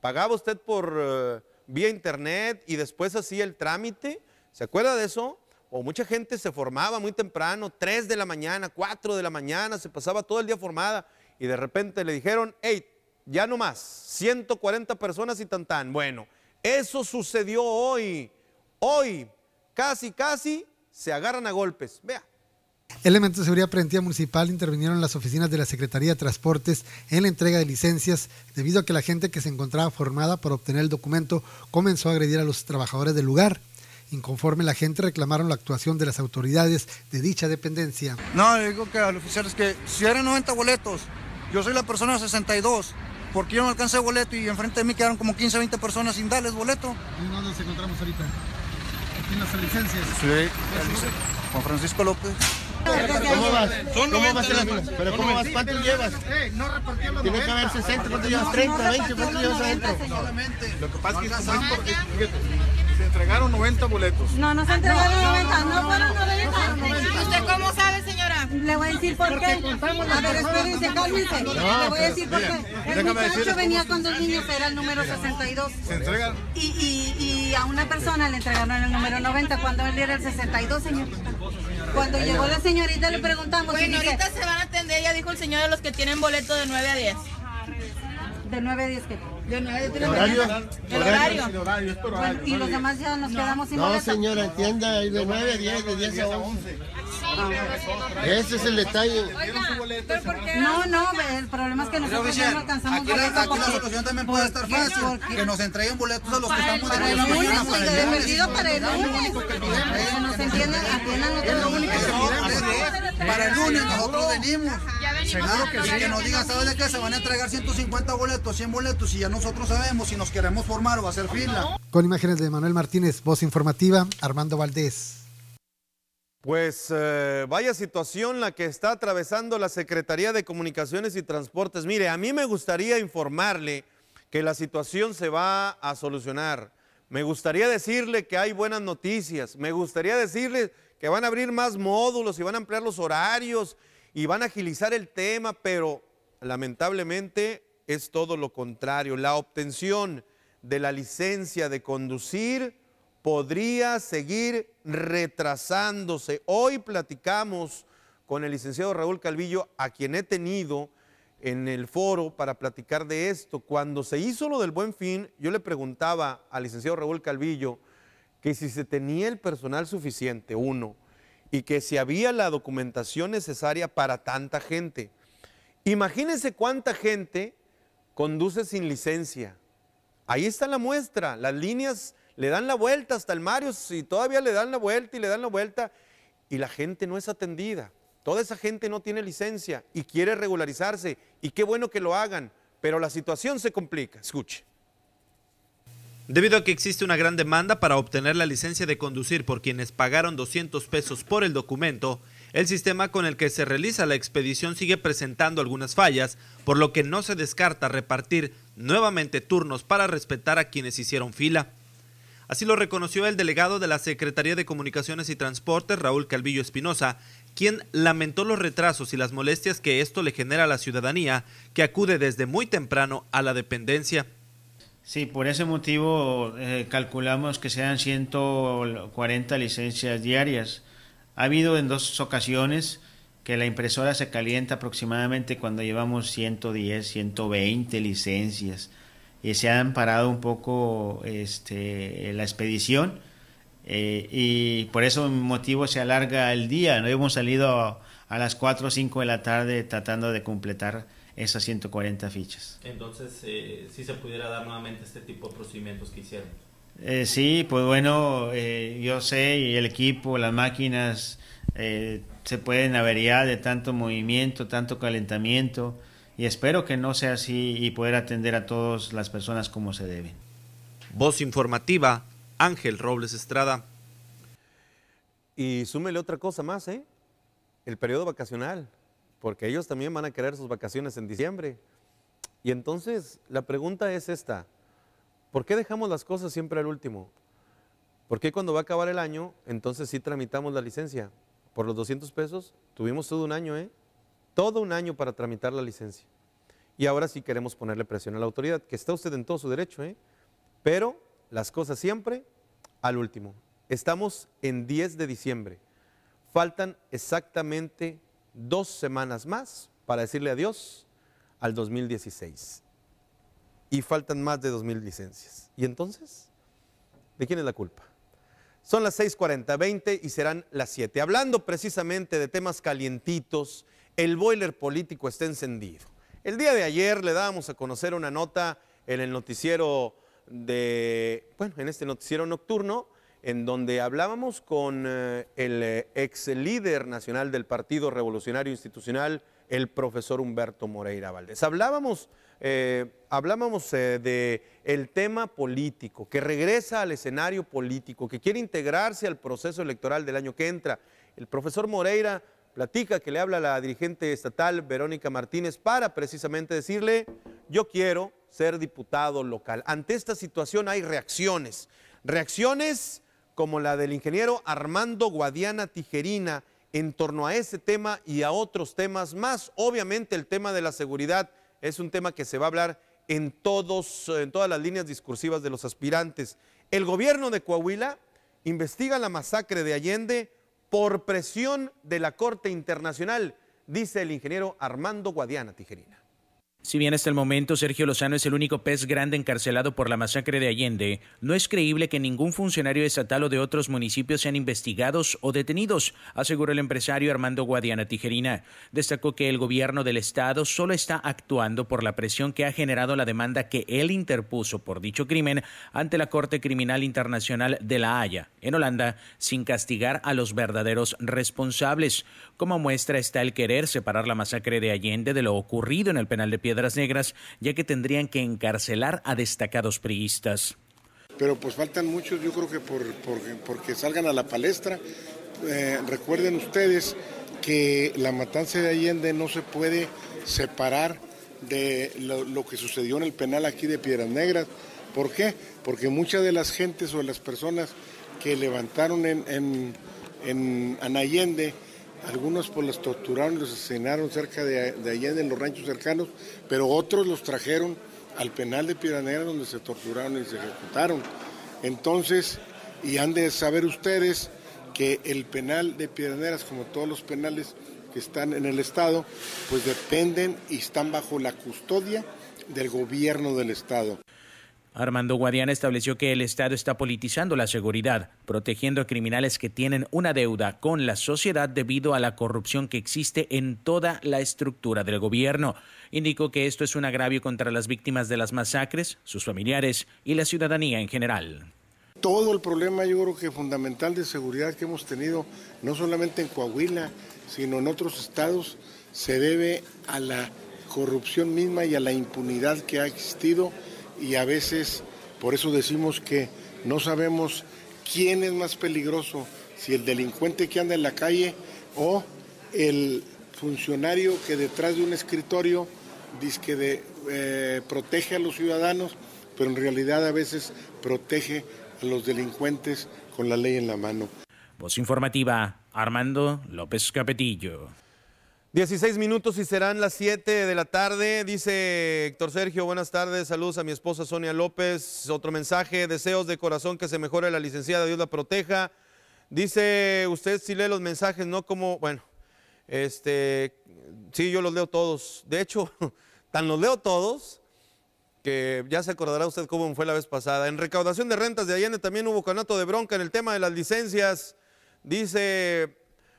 Pagaba usted por eh, vía internet y después hacía el trámite. ¿Se acuerda de eso? O mucha gente se formaba muy temprano, 3 de la mañana, 4 de la mañana, se pasaba todo el día formada y de repente le dijeron, hey, ya no más, 140 personas y tan Bueno, eso sucedió hoy. Hoy, casi, casi, se agarran a golpes. Vea, Elementos de seguridad preventiva municipal intervinieron en las oficinas de la Secretaría de Transportes en la entrega de licencias debido a que la gente que se encontraba formada para obtener el documento comenzó a agredir a los trabajadores del lugar. Inconforme la gente reclamaron la actuación de las autoridades de dicha dependencia. No, digo que al oficial es que si eran 90 boletos, yo soy la persona 62, porque yo no alcancé boleto y enfrente de mí quedaron como 15, 20 personas sin darles boleto. dónde nos encontramos ahorita? ¿En las licencias? Sí, Juan Francisco López. ¿Cómo vas? Son ¿Cómo vas ¿Pero cómo ¿Cuántos llevas? Eh, eh, Tiene que haber 60, ¿cuántos llevas? 30, 20, ¿cuántos llevas adentro? Lo que pasa es que se entregaron 90 boletos. No, no se ah, entregaron 90, no fueron 90. ¿Usted cómo sabe, señora? Le voy a decir por qué. A ver, espérense, cálmense. Le voy a decir por qué. El muchacho venía con dos niños, era el número 62. Se entregan. Y, y a una persona le entregaron el número 90 cuando él era el 62, señor. Cuando llegó la señorita le preguntamos. Bueno, señorita se van a atender, ya dijo el señor de los que tienen boleto de 9 a 10. De 9 a 10 que. De 9 a 10 horario? El horario. El horario. y los demás ya nos quedamos sin No, señora, entienda, de 9 a 10, de 10 a 11. Ese es el detalle. no, no, el problema es que nosotros oficial, no alcanzamos aquí la, aquí la solución también puede estar fácil. Que nos entreguen boletos a los que estamos de el lunes. Para el lunes, para el lunes. Que nos entiendan, Para el lunes nosotros venimos que Que nos digan, ¿sabes de qué? Se van a entregar 150 boletos, 100 boletos y ya nosotros sabemos si nos queremos formar o hacer fila. Con imágenes de Manuel Martínez, voz informativa, Armando Valdés. Pues eh, vaya situación la que está atravesando la Secretaría de Comunicaciones y Transportes. Mire, a mí me gustaría informarle que la situación se va a solucionar. Me gustaría decirle que hay buenas noticias. Me gustaría decirle que van a abrir más módulos y van a ampliar los horarios y van a agilizar el tema, pero lamentablemente es todo lo contrario. La obtención de la licencia de conducir podría seguir retrasándose. Hoy platicamos con el licenciado Raúl Calvillo, a quien he tenido en el foro para platicar de esto. Cuando se hizo lo del buen fin, yo le preguntaba al licenciado Raúl Calvillo que si se tenía el personal suficiente, uno, y que si había la documentación necesaria para tanta gente. Imagínense cuánta gente conduce sin licencia. Ahí está la muestra, las líneas le dan la vuelta hasta el Mario, y todavía le dan la vuelta y le dan la vuelta y la gente no es atendida. Toda esa gente no tiene licencia y quiere regularizarse y qué bueno que lo hagan, pero la situación se complica. Escuche. Debido a que existe una gran demanda para obtener la licencia de conducir por quienes pagaron 200 pesos por el documento, el sistema con el que se realiza la expedición sigue presentando algunas fallas, por lo que no se descarta repartir nuevamente turnos para respetar a quienes hicieron fila. Así lo reconoció el delegado de la Secretaría de Comunicaciones y Transportes, Raúl Calvillo Espinosa, quien lamentó los retrasos y las molestias que esto le genera a la ciudadanía, que acude desde muy temprano a la dependencia. Sí, por ese motivo eh, calculamos que sean 140 licencias diarias. Ha habido en dos ocasiones que la impresora se calienta aproximadamente cuando llevamos 110, 120 licencias. Y eh, se ha amparado un poco este, la expedición eh, y por eso motivo se alarga el día. No hemos salido a, a las 4 o 5 de la tarde tratando de completar esas 140 fichas. Entonces, eh, si se pudiera dar nuevamente este tipo de procedimientos que hicieron. Eh, sí, pues bueno, eh, yo sé, y el equipo, las máquinas se pueden averiar de tanto movimiento, tanto calentamiento, y espero que no sea así y poder atender a todas las personas como se deben. Voz informativa, Ángel Robles Estrada. Y súmele otra cosa más, ¿eh? El periodo vacacional porque ellos también van a querer sus vacaciones en diciembre. Y entonces la pregunta es esta, ¿por qué dejamos las cosas siempre al último? ¿Por qué cuando va a acabar el año, entonces sí tramitamos la licencia? Por los 200 pesos tuvimos todo un año, ¿eh? Todo un año para tramitar la licencia. Y ahora sí queremos ponerle presión a la autoridad, que está usted en todo su derecho, ¿eh? Pero las cosas siempre al último. Estamos en 10 de diciembre. Faltan exactamente dos semanas más para decirle adiós al 2016. Y faltan más de 2.000 licencias. ¿Y entonces? ¿De quién es la culpa? Son las 6.40, 20 y serán las 7. Hablando precisamente de temas calientitos, el boiler político está encendido. El día de ayer le dábamos a conocer una nota en el noticiero de, bueno, en este noticiero nocturno, en donde hablábamos con eh, el eh, ex líder nacional del Partido Revolucionario Institucional, el profesor Humberto Moreira Valdés. Hablábamos, del eh, hablábamos de tema político, que regresa al escenario político, que quiere integrarse al proceso electoral del año que entra. El profesor Moreira platica que le habla a la dirigente estatal Verónica Martínez para precisamente decirle, yo quiero ser diputado local. Ante esta situación hay reacciones, reacciones como la del ingeniero Armando Guadiana Tijerina en torno a ese tema y a otros temas más. Obviamente el tema de la seguridad es un tema que se va a hablar en, todos, en todas las líneas discursivas de los aspirantes. El gobierno de Coahuila investiga la masacre de Allende por presión de la Corte Internacional, dice el ingeniero Armando Guadiana Tijerina. Si bien hasta el momento Sergio Lozano es el único pez grande encarcelado por la masacre de Allende, no es creíble que ningún funcionario estatal o de otros municipios sean investigados o detenidos, aseguró el empresario Armando Guadiana Tijerina. Destacó que el gobierno del Estado solo está actuando por la presión que ha generado la demanda que él interpuso por dicho crimen ante la Corte Criminal Internacional de La Haya, en Holanda, sin castigar a los verdaderos responsables. Como muestra está el querer separar la masacre de Allende de lo ocurrido en el penal de Piedra Piedras Negras, ya que tendrían que encarcelar a destacados priistas. Pero pues faltan muchos, yo creo que por, por porque salgan a la palestra. Eh, recuerden ustedes que la matanza de Allende no se puede separar de lo, que sucedió en el penal aquí de Piedras Negras. ¿Por qué? Porque muchas de las gentes o de las personas que levantaron en, Allende... Algunos pues los torturaron, los asesinaron cerca de, allá en los ranchos cercanos, pero otros los trajeron al penal de Piranera donde se torturaron y se ejecutaron. Entonces, y han de saber ustedes que el penal de Piraneras, como todos los penales que están en el Estado, pues dependen y están bajo la custodia del gobierno del Estado. Armando Guadiana estableció que el Estado está politizando la seguridad, protegiendo a criminales que tienen una deuda con la sociedad debido a la corrupción que existe en toda la estructura del gobierno. Indicó que esto es un agravio contra las víctimas de las masacres, sus familiares y la ciudadanía en general. Todo el problema yo creo que fundamental de seguridad que hemos tenido, no solamente en Coahuila, sino en otros estados, se debe a la corrupción misma y a la impunidad que ha existido y a veces por eso decimos que no sabemos quién es más peligroso, si el delincuente que anda en la calle o el funcionario que detrás de un escritorio dice que de, eh, protege a los ciudadanos, pero en realidad a veces protege a los delincuentes con la ley en la mano. Voz informativa, Armando López Capetillo. 16 minutos y serán las 7 de la tarde. Dice Héctor Sergio, buenas tardes, saludos a mi esposa Sonia López. Otro mensaje, deseos de corazón que se mejore la licenciada, Dios la proteja. Dice, usted si lee los mensajes, no como, bueno, este, sí, yo los leo todos. De hecho, tan los leo todos que ya se acordará usted cómo fue la vez pasada. En recaudación de rentas de Allende también hubo canato de bronca en el tema de las licencias. Dice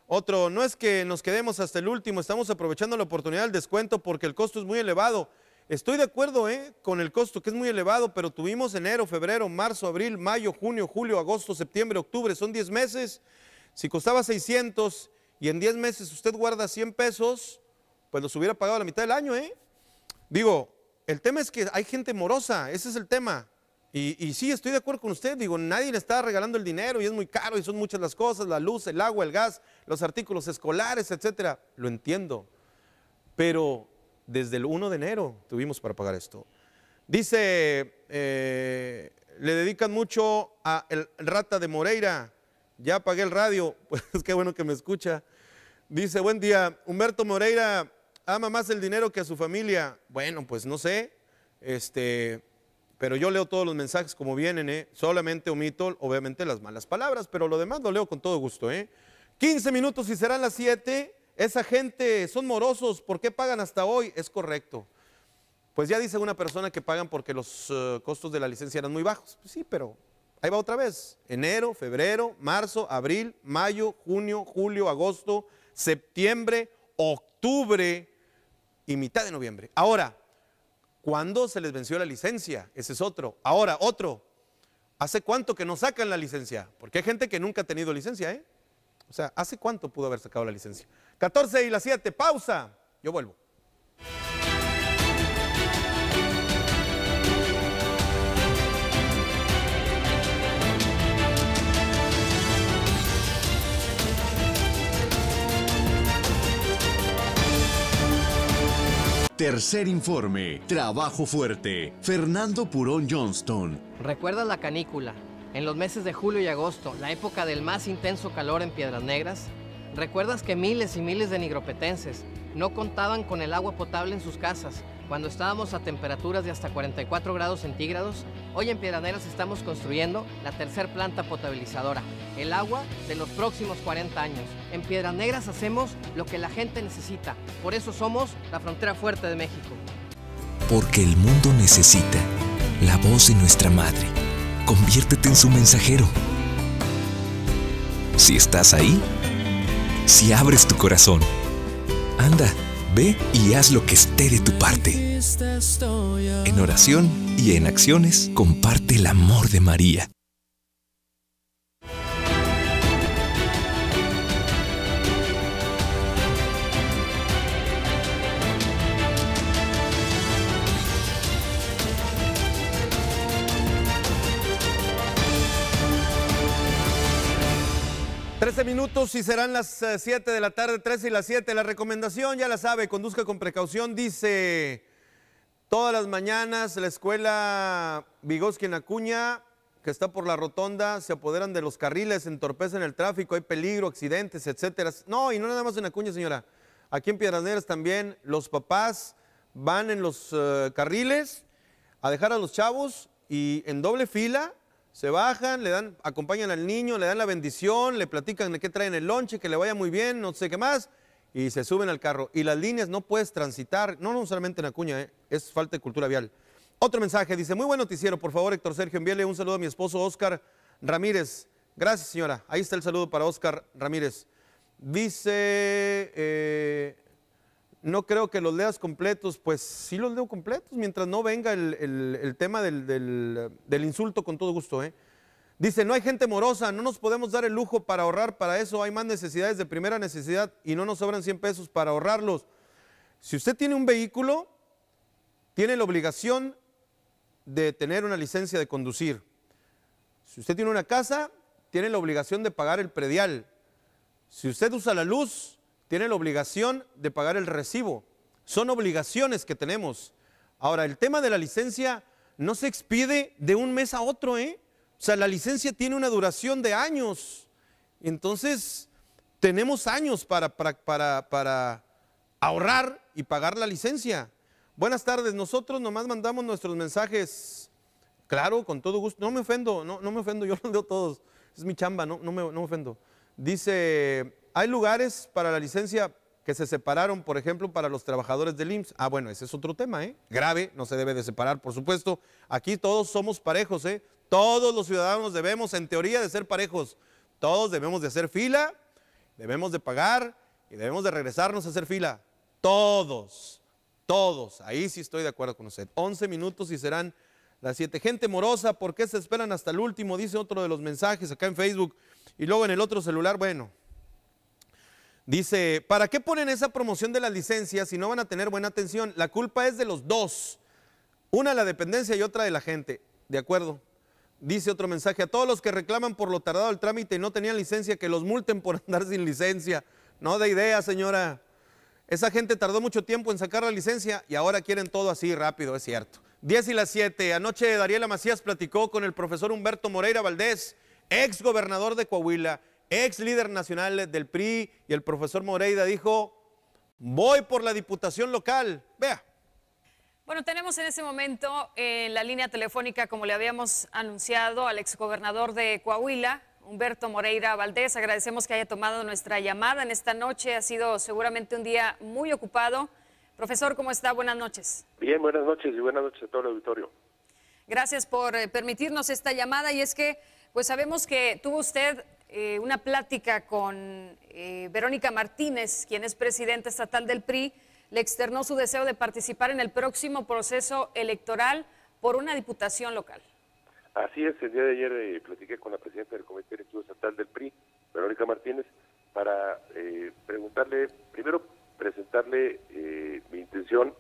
otro, no es que nos quedemos hasta el último, estamos aprovechando la oportunidad del descuento porque el costo es muy elevado. Estoy de acuerdo ¿eh? con el costo que es muy elevado, pero tuvimos enero, febrero, marzo, abril, mayo, junio, julio, agosto, septiembre, octubre, son 10 meses. Si costaba 600 y en 10 meses usted guarda 100 pesos, pues los hubiera pagado la mitad del año. ¿eh? Digo, el tema es que hay gente morosa, ese es el tema. Y, sí, estoy de acuerdo con usted, digo, nadie le está regalando el dinero y es muy caro y son muchas las cosas, la luz, el agua, el gas, los artículos escolares, etcétera. Lo entiendo. Pero desde el 1 de enero tuvimos para pagar esto. Dice, eh, le dedican mucho a el Rata de Moreira. Ya apagué el radio, pues qué bueno que me escucha. Dice, buen día, Humberto Moreira ama más el dinero que a su familia. Bueno, pues no sé, este, pero yo leo todos los mensajes como vienen, ¿eh? solamente omito obviamente las malas palabras, pero lo demás lo leo con todo gusto. 15 ¿eh? minutos y serán las 7. Esa gente son morosos, ¿por qué pagan hasta hoy? Es correcto. Pues ya dice una persona que pagan porque los eh, costos de la licencia eran muy bajos. Pues sí, pero ahí va otra vez. Enero, febrero, marzo, abril, mayo, junio, julio, agosto, septiembre, octubre y mitad de noviembre. Ahora, ¿Cuándo se les venció la licencia? Ese es otro. Ahora, otro. ¿Hace cuánto que no sacan la licencia? Porque hay gente que nunca ha tenido licencia, ¿eh? O sea, ¿hace cuánto pudo haber sacado la licencia? 14 y la 7, pausa. Yo vuelvo. Tercer informe, trabajo fuerte. Fernando Purón Johnston. ¿Recuerdas la canícula? En los meses de julio y agosto, la época del más intenso calor en Piedras Negras, ¿recuerdas que miles y miles de nigropetenses no contaban con el agua potable en sus casas cuando estábamos a temperaturas de hasta 44 grados centígrados, hoy en Piedraneras estamos construyendo la tercer planta potabilizadora, el agua de los próximos 40 años. En Piedras Negras hacemos lo que la gente necesita, por eso somos la frontera fuerte de México. Porque el mundo necesita la voz de nuestra madre. Conviértete en su mensajero. Si estás ahí, si abres tu corazón, anda Ve y haz lo que esté de tu parte. En oración y en acciones, comparte el amor de María. minutos y serán las 7 eh, de la tarde, 13 y las 7. La recomendación ya la sabe, conduzca con precaución, dice todas las mañanas la escuela Vygotsky en Acuña, que está por la rotonda, se apoderan de los carriles, entorpecen el tráfico, hay peligro, accidentes, etcétera. No, y no nada más en Acuña, señora. Aquí en Piedras Negras también los papás van en los eh, carriles a dejar a los chavos y en doble fila se bajan, le dan, acompañan al niño, le dan la bendición, le platican de qué traen el lonche, que le vaya muy bien, no sé qué más, y se suben al carro. Y las líneas no puedes transitar, no, no solamente en Acuña, ¿eh? es falta de cultura vial. Otro mensaje, dice, muy buen noticiero, por favor, Héctor Sergio, envíale un saludo a mi esposo Oscar Ramírez. Gracias, señora. Ahí está el saludo para Oscar Ramírez. Dice... Eh, no creo que los leas completos, pues sí los leo completos, mientras no venga el, tema del, insulto con todo gusto. ¿eh? Dice, no hay gente morosa, no nos podemos dar el lujo para ahorrar para eso, hay más necesidades de primera necesidad y no nos sobran 100 pesos para ahorrarlos. Si usted tiene un vehículo, tiene la obligación de tener una licencia de conducir. Si usted tiene una casa, tiene la obligación de pagar el predial. Si usted usa la luz, tiene la obligación de pagar el recibo. Son obligaciones que tenemos. Ahora, el tema de la licencia no se expide de un mes a otro, ¿eh? O sea, la licencia tiene una duración de años. Entonces, tenemos años para, para, ahorrar y pagar la licencia. Buenas tardes, nosotros nomás mandamos nuestros mensajes. Claro, con todo gusto. No me ofendo, no, me ofendo, yo los leo todos. Es mi chamba, no, no me ofendo. Dice hay lugares para la licencia que se separaron, por ejemplo, para los trabajadores del IMSS. Ah, bueno, ese es otro tema, ¿eh? Grave, no se debe de separar, por supuesto. Aquí todos somos parejos, ¿eh? Todos los ciudadanos debemos, en teoría, de ser parejos. Todos debemos de hacer fila, debemos de pagar y debemos de regresarnos a hacer fila. Todos, todos. Ahí sí estoy de acuerdo con usted. 11 minutos y serán las 7. Gente morosa, ¿por qué se esperan hasta el último? Dice otro de los mensajes acá en Facebook. Y luego en el otro celular, bueno, Dice, ¿para qué ponen esa promoción de la licencia si no van a tener buena atención? La culpa es de los dos. Una la dependencia y otra de la gente. De acuerdo. Dice otro mensaje, a todos los que reclaman por lo tardado el trámite y no tenían licencia, que los multen por andar sin licencia. No de idea, señora. Esa gente tardó mucho tiempo en sacar la licencia y ahora quieren todo así rápido, es cierto. 10 y las 7. Anoche Dariela Macías platicó con el profesor Humberto Moreira Valdés, ex gobernador de Coahuila ex líder nacional del PRI y el profesor Moreira dijo, voy por la diputación local. Vea. Bueno, tenemos en ese momento en eh, la línea telefónica, como le habíamos anunciado, al exgobernador de Coahuila, Humberto Moreira Valdés. Agradecemos que haya tomado nuestra llamada en esta noche. Ha sido seguramente un día muy ocupado. Profesor, ¿cómo está? Buenas noches. Bien, buenas noches y buenas noches a todo el auditorio. Gracias por eh, permitirnos esta llamada y es que, pues sabemos que tuvo usted eh, una plática con eh, Verónica Martínez, quien es presidenta estatal del PRI, le externó su deseo de participar en el próximo proceso electoral por una diputación local. Así es, el día de ayer eh, platiqué con la presidenta del Comité Directivo Estatal del PRI, Verónica Martínez, para preguntarle, primero presentarle mi intención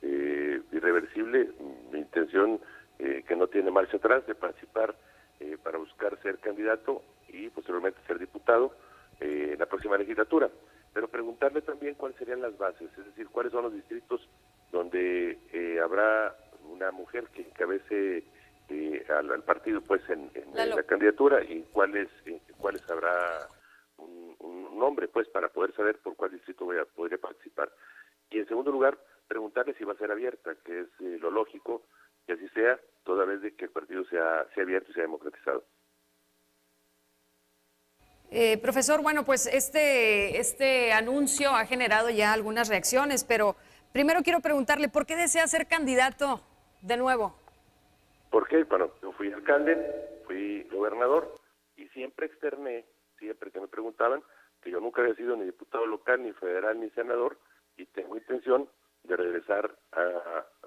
irreversible, mi intención que no tiene marcha atrás de participar eh, para buscar ser candidato y posteriormente ser diputado eh, en la próxima legislatura. Pero preguntarle también cuáles serían las bases, es decir, cuáles son los distritos donde eh, habrá una mujer que encabece al, partido pues en, la, candidatura y cuáles cuáles habrá un, un, pues para poder saber por cuál distrito voy a, podría participar. Y en segundo lugar, preguntarle si va a ser abierta, que es lo lógico, y así sea, toda vez de que el partido sea, abierto y sea democratizado. Eh, profesor, bueno, pues este, este anuncio ha generado ya algunas reacciones, pero primero quiero preguntarle, ¿por qué desea ser candidato de nuevo? ¿Por qué? bueno, yo fui alcalde, fui gobernador y siempre externé, siempre que me preguntaban, que yo nunca había sido ni diputado local, ni federal, ni senador, y tengo intención de regresar a,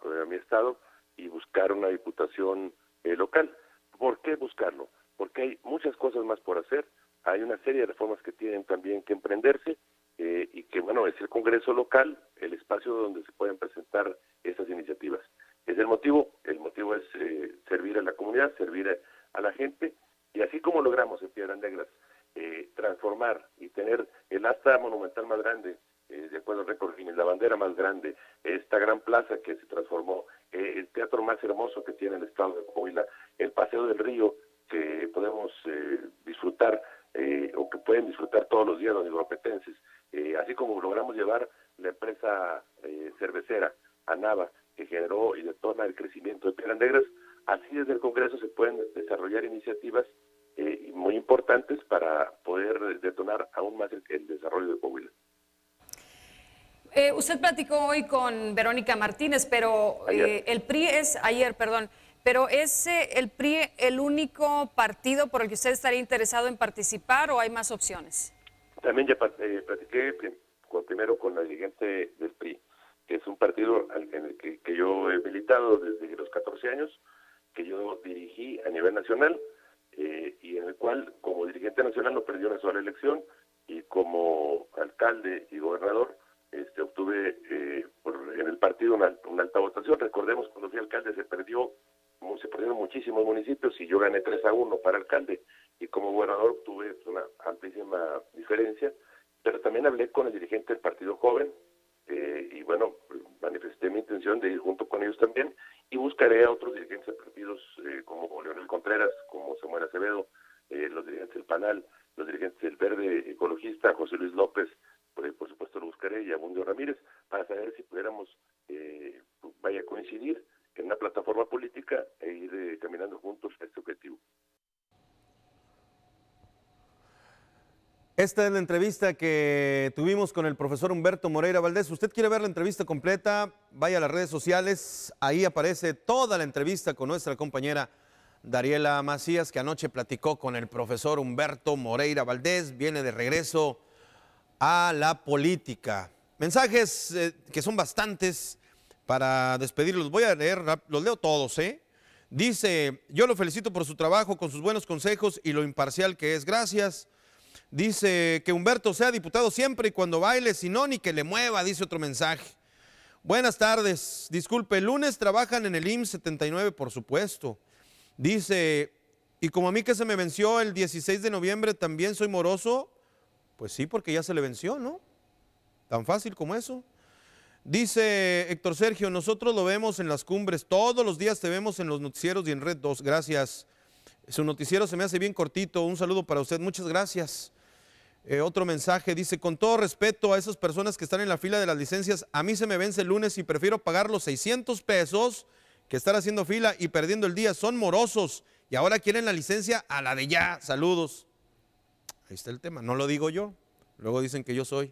a mi estado y buscar una diputación eh, local. ¿Por qué buscarlo? Porque hay muchas cosas más por hacer, hay una serie de reformas que tienen también que emprenderse eh, y que, bueno, es el Congreso local, el espacio donde se platicó hoy con Verónica Martínez, pero eh, el PRI es, ayer, perdón, pero ¿es eh, el PRI el único partido por el que usted estaría interesado en participar o hay más opciones? También ya eh, platiqué primero con la dirigente Eh, vaya a coincidir en una plataforma política e ir eh, caminando juntos a este objetivo. Esta es la entrevista que tuvimos con el profesor Humberto Moreira Valdés. Usted quiere ver la entrevista completa, vaya a las redes sociales, ahí aparece toda la entrevista con nuestra compañera Dariela Macías, que anoche platicó con el profesor Humberto Moreira Valdés, viene de regreso a la política. Mensajes eh, que son bastantes para despedirlos. Voy a leer, los leo todos, ¿eh? Dice, yo lo felicito por su trabajo, con sus buenos consejos y lo imparcial que es. Gracias. Dice que Humberto sea diputado siempre y cuando baile, si no, ni que le mueva, dice otro mensaje. Buenas tardes. Disculpe, el lunes trabajan en el im 79, por supuesto. Dice, y como a mí que se me venció el 16 de noviembre, también soy moroso. Pues sí, porque ya se le venció, ¿no? Tan fácil como eso. Dice Héctor Sergio, nosotros lo vemos en las cumbres, todos los días te vemos en los noticieros y en Red 2. Gracias. Su noticiero se me hace bien cortito. Un saludo para usted. Muchas gracias. Eh, otro mensaje dice, con todo respeto a esas personas que están en la fila de las licencias, a mí se me vence el lunes y prefiero pagar los 600 pesos que estar haciendo fila y perdiendo el día. Son morosos y ahora quieren la licencia a la de ya. Saludos. Ahí está el tema. No lo digo yo. Luego dicen que yo soy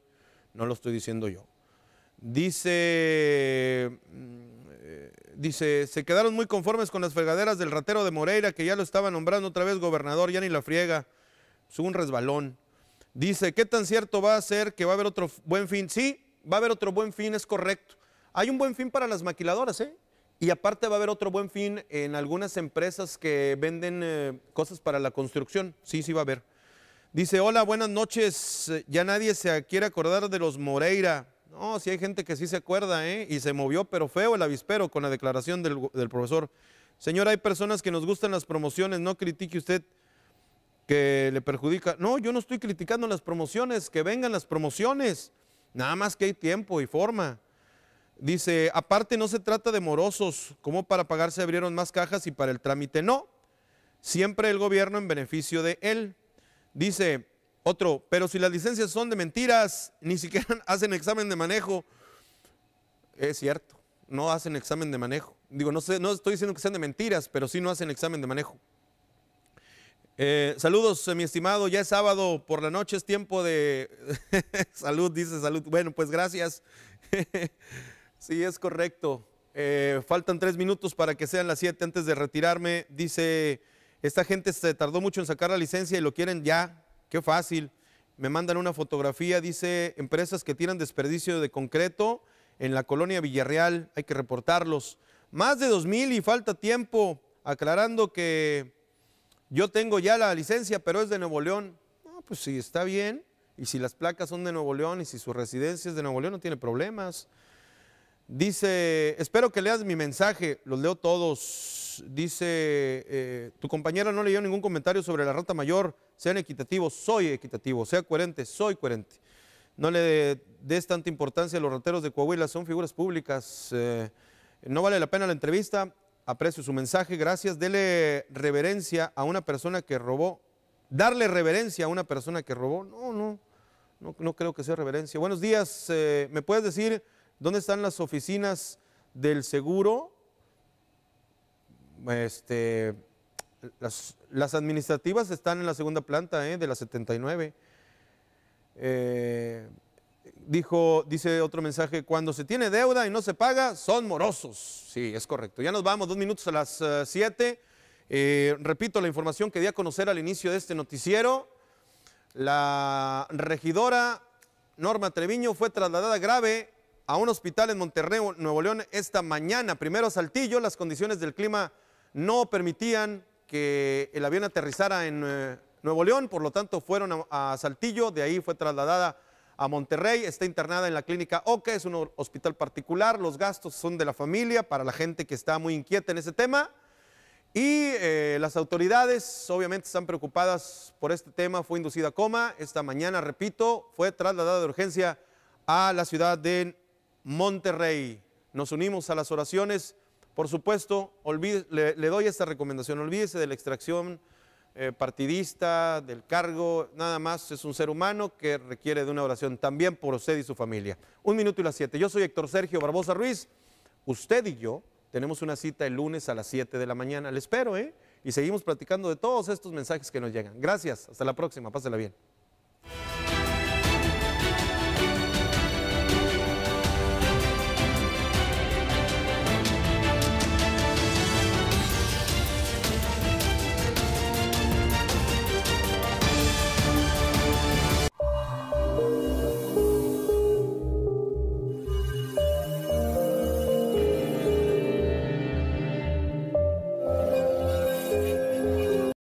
no lo estoy diciendo yo. Dice, mm, eh, dice, se quedaron muy conformes con las fregaderas del ratero de Moreira, que ya lo estaba nombrando otra vez gobernador, ya ni la friega, es un resbalón. Dice, ¿qué tan cierto va a ser que va a haber otro buen fin? Sí, va a haber otro buen fin, es correcto. Hay un buen fin para las maquiladoras, ¿eh? Y aparte va a haber otro buen fin en algunas empresas que venden eh, cosas para la construcción. Sí, sí va a haber. Dice, hola, buenas noches. Ya nadie se quiere acordar de los Moreira. No, si hay gente que sí se acuerda, ¿eh? Y se movió, pero feo el avispero con la declaración del, del profesor. Señor, hay personas que nos gustan las promociones, no critique usted que le perjudica. No, yo no estoy criticando las promociones, que vengan las promociones. Nada más que hay tiempo y forma. Dice, aparte no se trata de morosos, como para pagar se abrieron más cajas y para el trámite no. Siempre el gobierno en beneficio de él. Dice otro, pero si las licencias son de mentiras, ni siquiera hacen examen de manejo. Es cierto, no hacen examen de manejo. Digo, no, sé, no estoy diciendo que sean de mentiras, pero sí no hacen examen de manejo. Eh, saludos, mi estimado. Ya es sábado por la noche, es tiempo de salud, dice salud. Bueno, pues gracias. sí, es correcto. Eh, faltan tres minutos para que sean las siete antes de retirarme. Dice esta gente se tardó mucho en sacar la licencia y lo quieren ya. Qué fácil. Me mandan una fotografía, dice empresas que tiran desperdicio de concreto en la colonia Villarreal. Hay que reportarlos. Más de 2.000 y falta tiempo. Aclarando que yo tengo ya la licencia, pero es de Nuevo León. pues sí, está bien. Y si las placas son de Nuevo León y si su residencia es de Nuevo León, no tiene problemas. Dice, espero que leas mi mensaje, los leo todos dice, eh, tu compañera no le dio ningún comentario sobre la rata mayor, sean equitativos, soy equitativo, sea coherente, soy coherente. No le des tanta importancia a los rateros de Coahuila, son figuras públicas. Eh, no vale la pena la entrevista, aprecio su mensaje, gracias. Dele reverencia a una persona que robó. Darle reverencia a una persona que robó, no, no, no, creo que sea reverencia. Buenos días, eh, ¿me puedes decir dónde están las oficinas del seguro? Este, las, administrativas están en la segunda planta eh, de la 79. Eh, dijo, dice otro mensaje, cuando se tiene deuda y no se paga, son morosos. Sí, es correcto. Ya nos vamos, dos minutos a las 7. Eh, repito la información que di a conocer al inicio de este noticiero. La regidora Norma Treviño fue trasladada grave a un hospital en Monterrey, Nuevo León, esta mañana. Primero Saltillo, las condiciones del clima no permitían que el avión aterrizara en eh, Nuevo León, por lo tanto fueron a, Saltillo, de ahí fue trasladada a Monterrey, está internada en la clínica OCA, es un hospital particular, los gastos son de la familia, para la gente que está muy inquieta en ese tema. Y eh, las autoridades obviamente están preocupadas por este tema, fue inducida a coma, esta mañana, repito, fue trasladada de urgencia a la ciudad de Monterrey. Nos unimos a las oraciones por supuesto, le, doy esta recomendación, olvídese de la extracción eh, partidista, del cargo, nada más es un ser humano que requiere de una oración también por usted y su familia. Un minuto y las siete. Yo soy Héctor Sergio Barbosa Ruiz, usted y yo tenemos una cita el lunes a las siete de la mañana, le espero, ¿eh? Y seguimos platicando de todos estos mensajes que nos llegan. Gracias, hasta la próxima, pásela bien.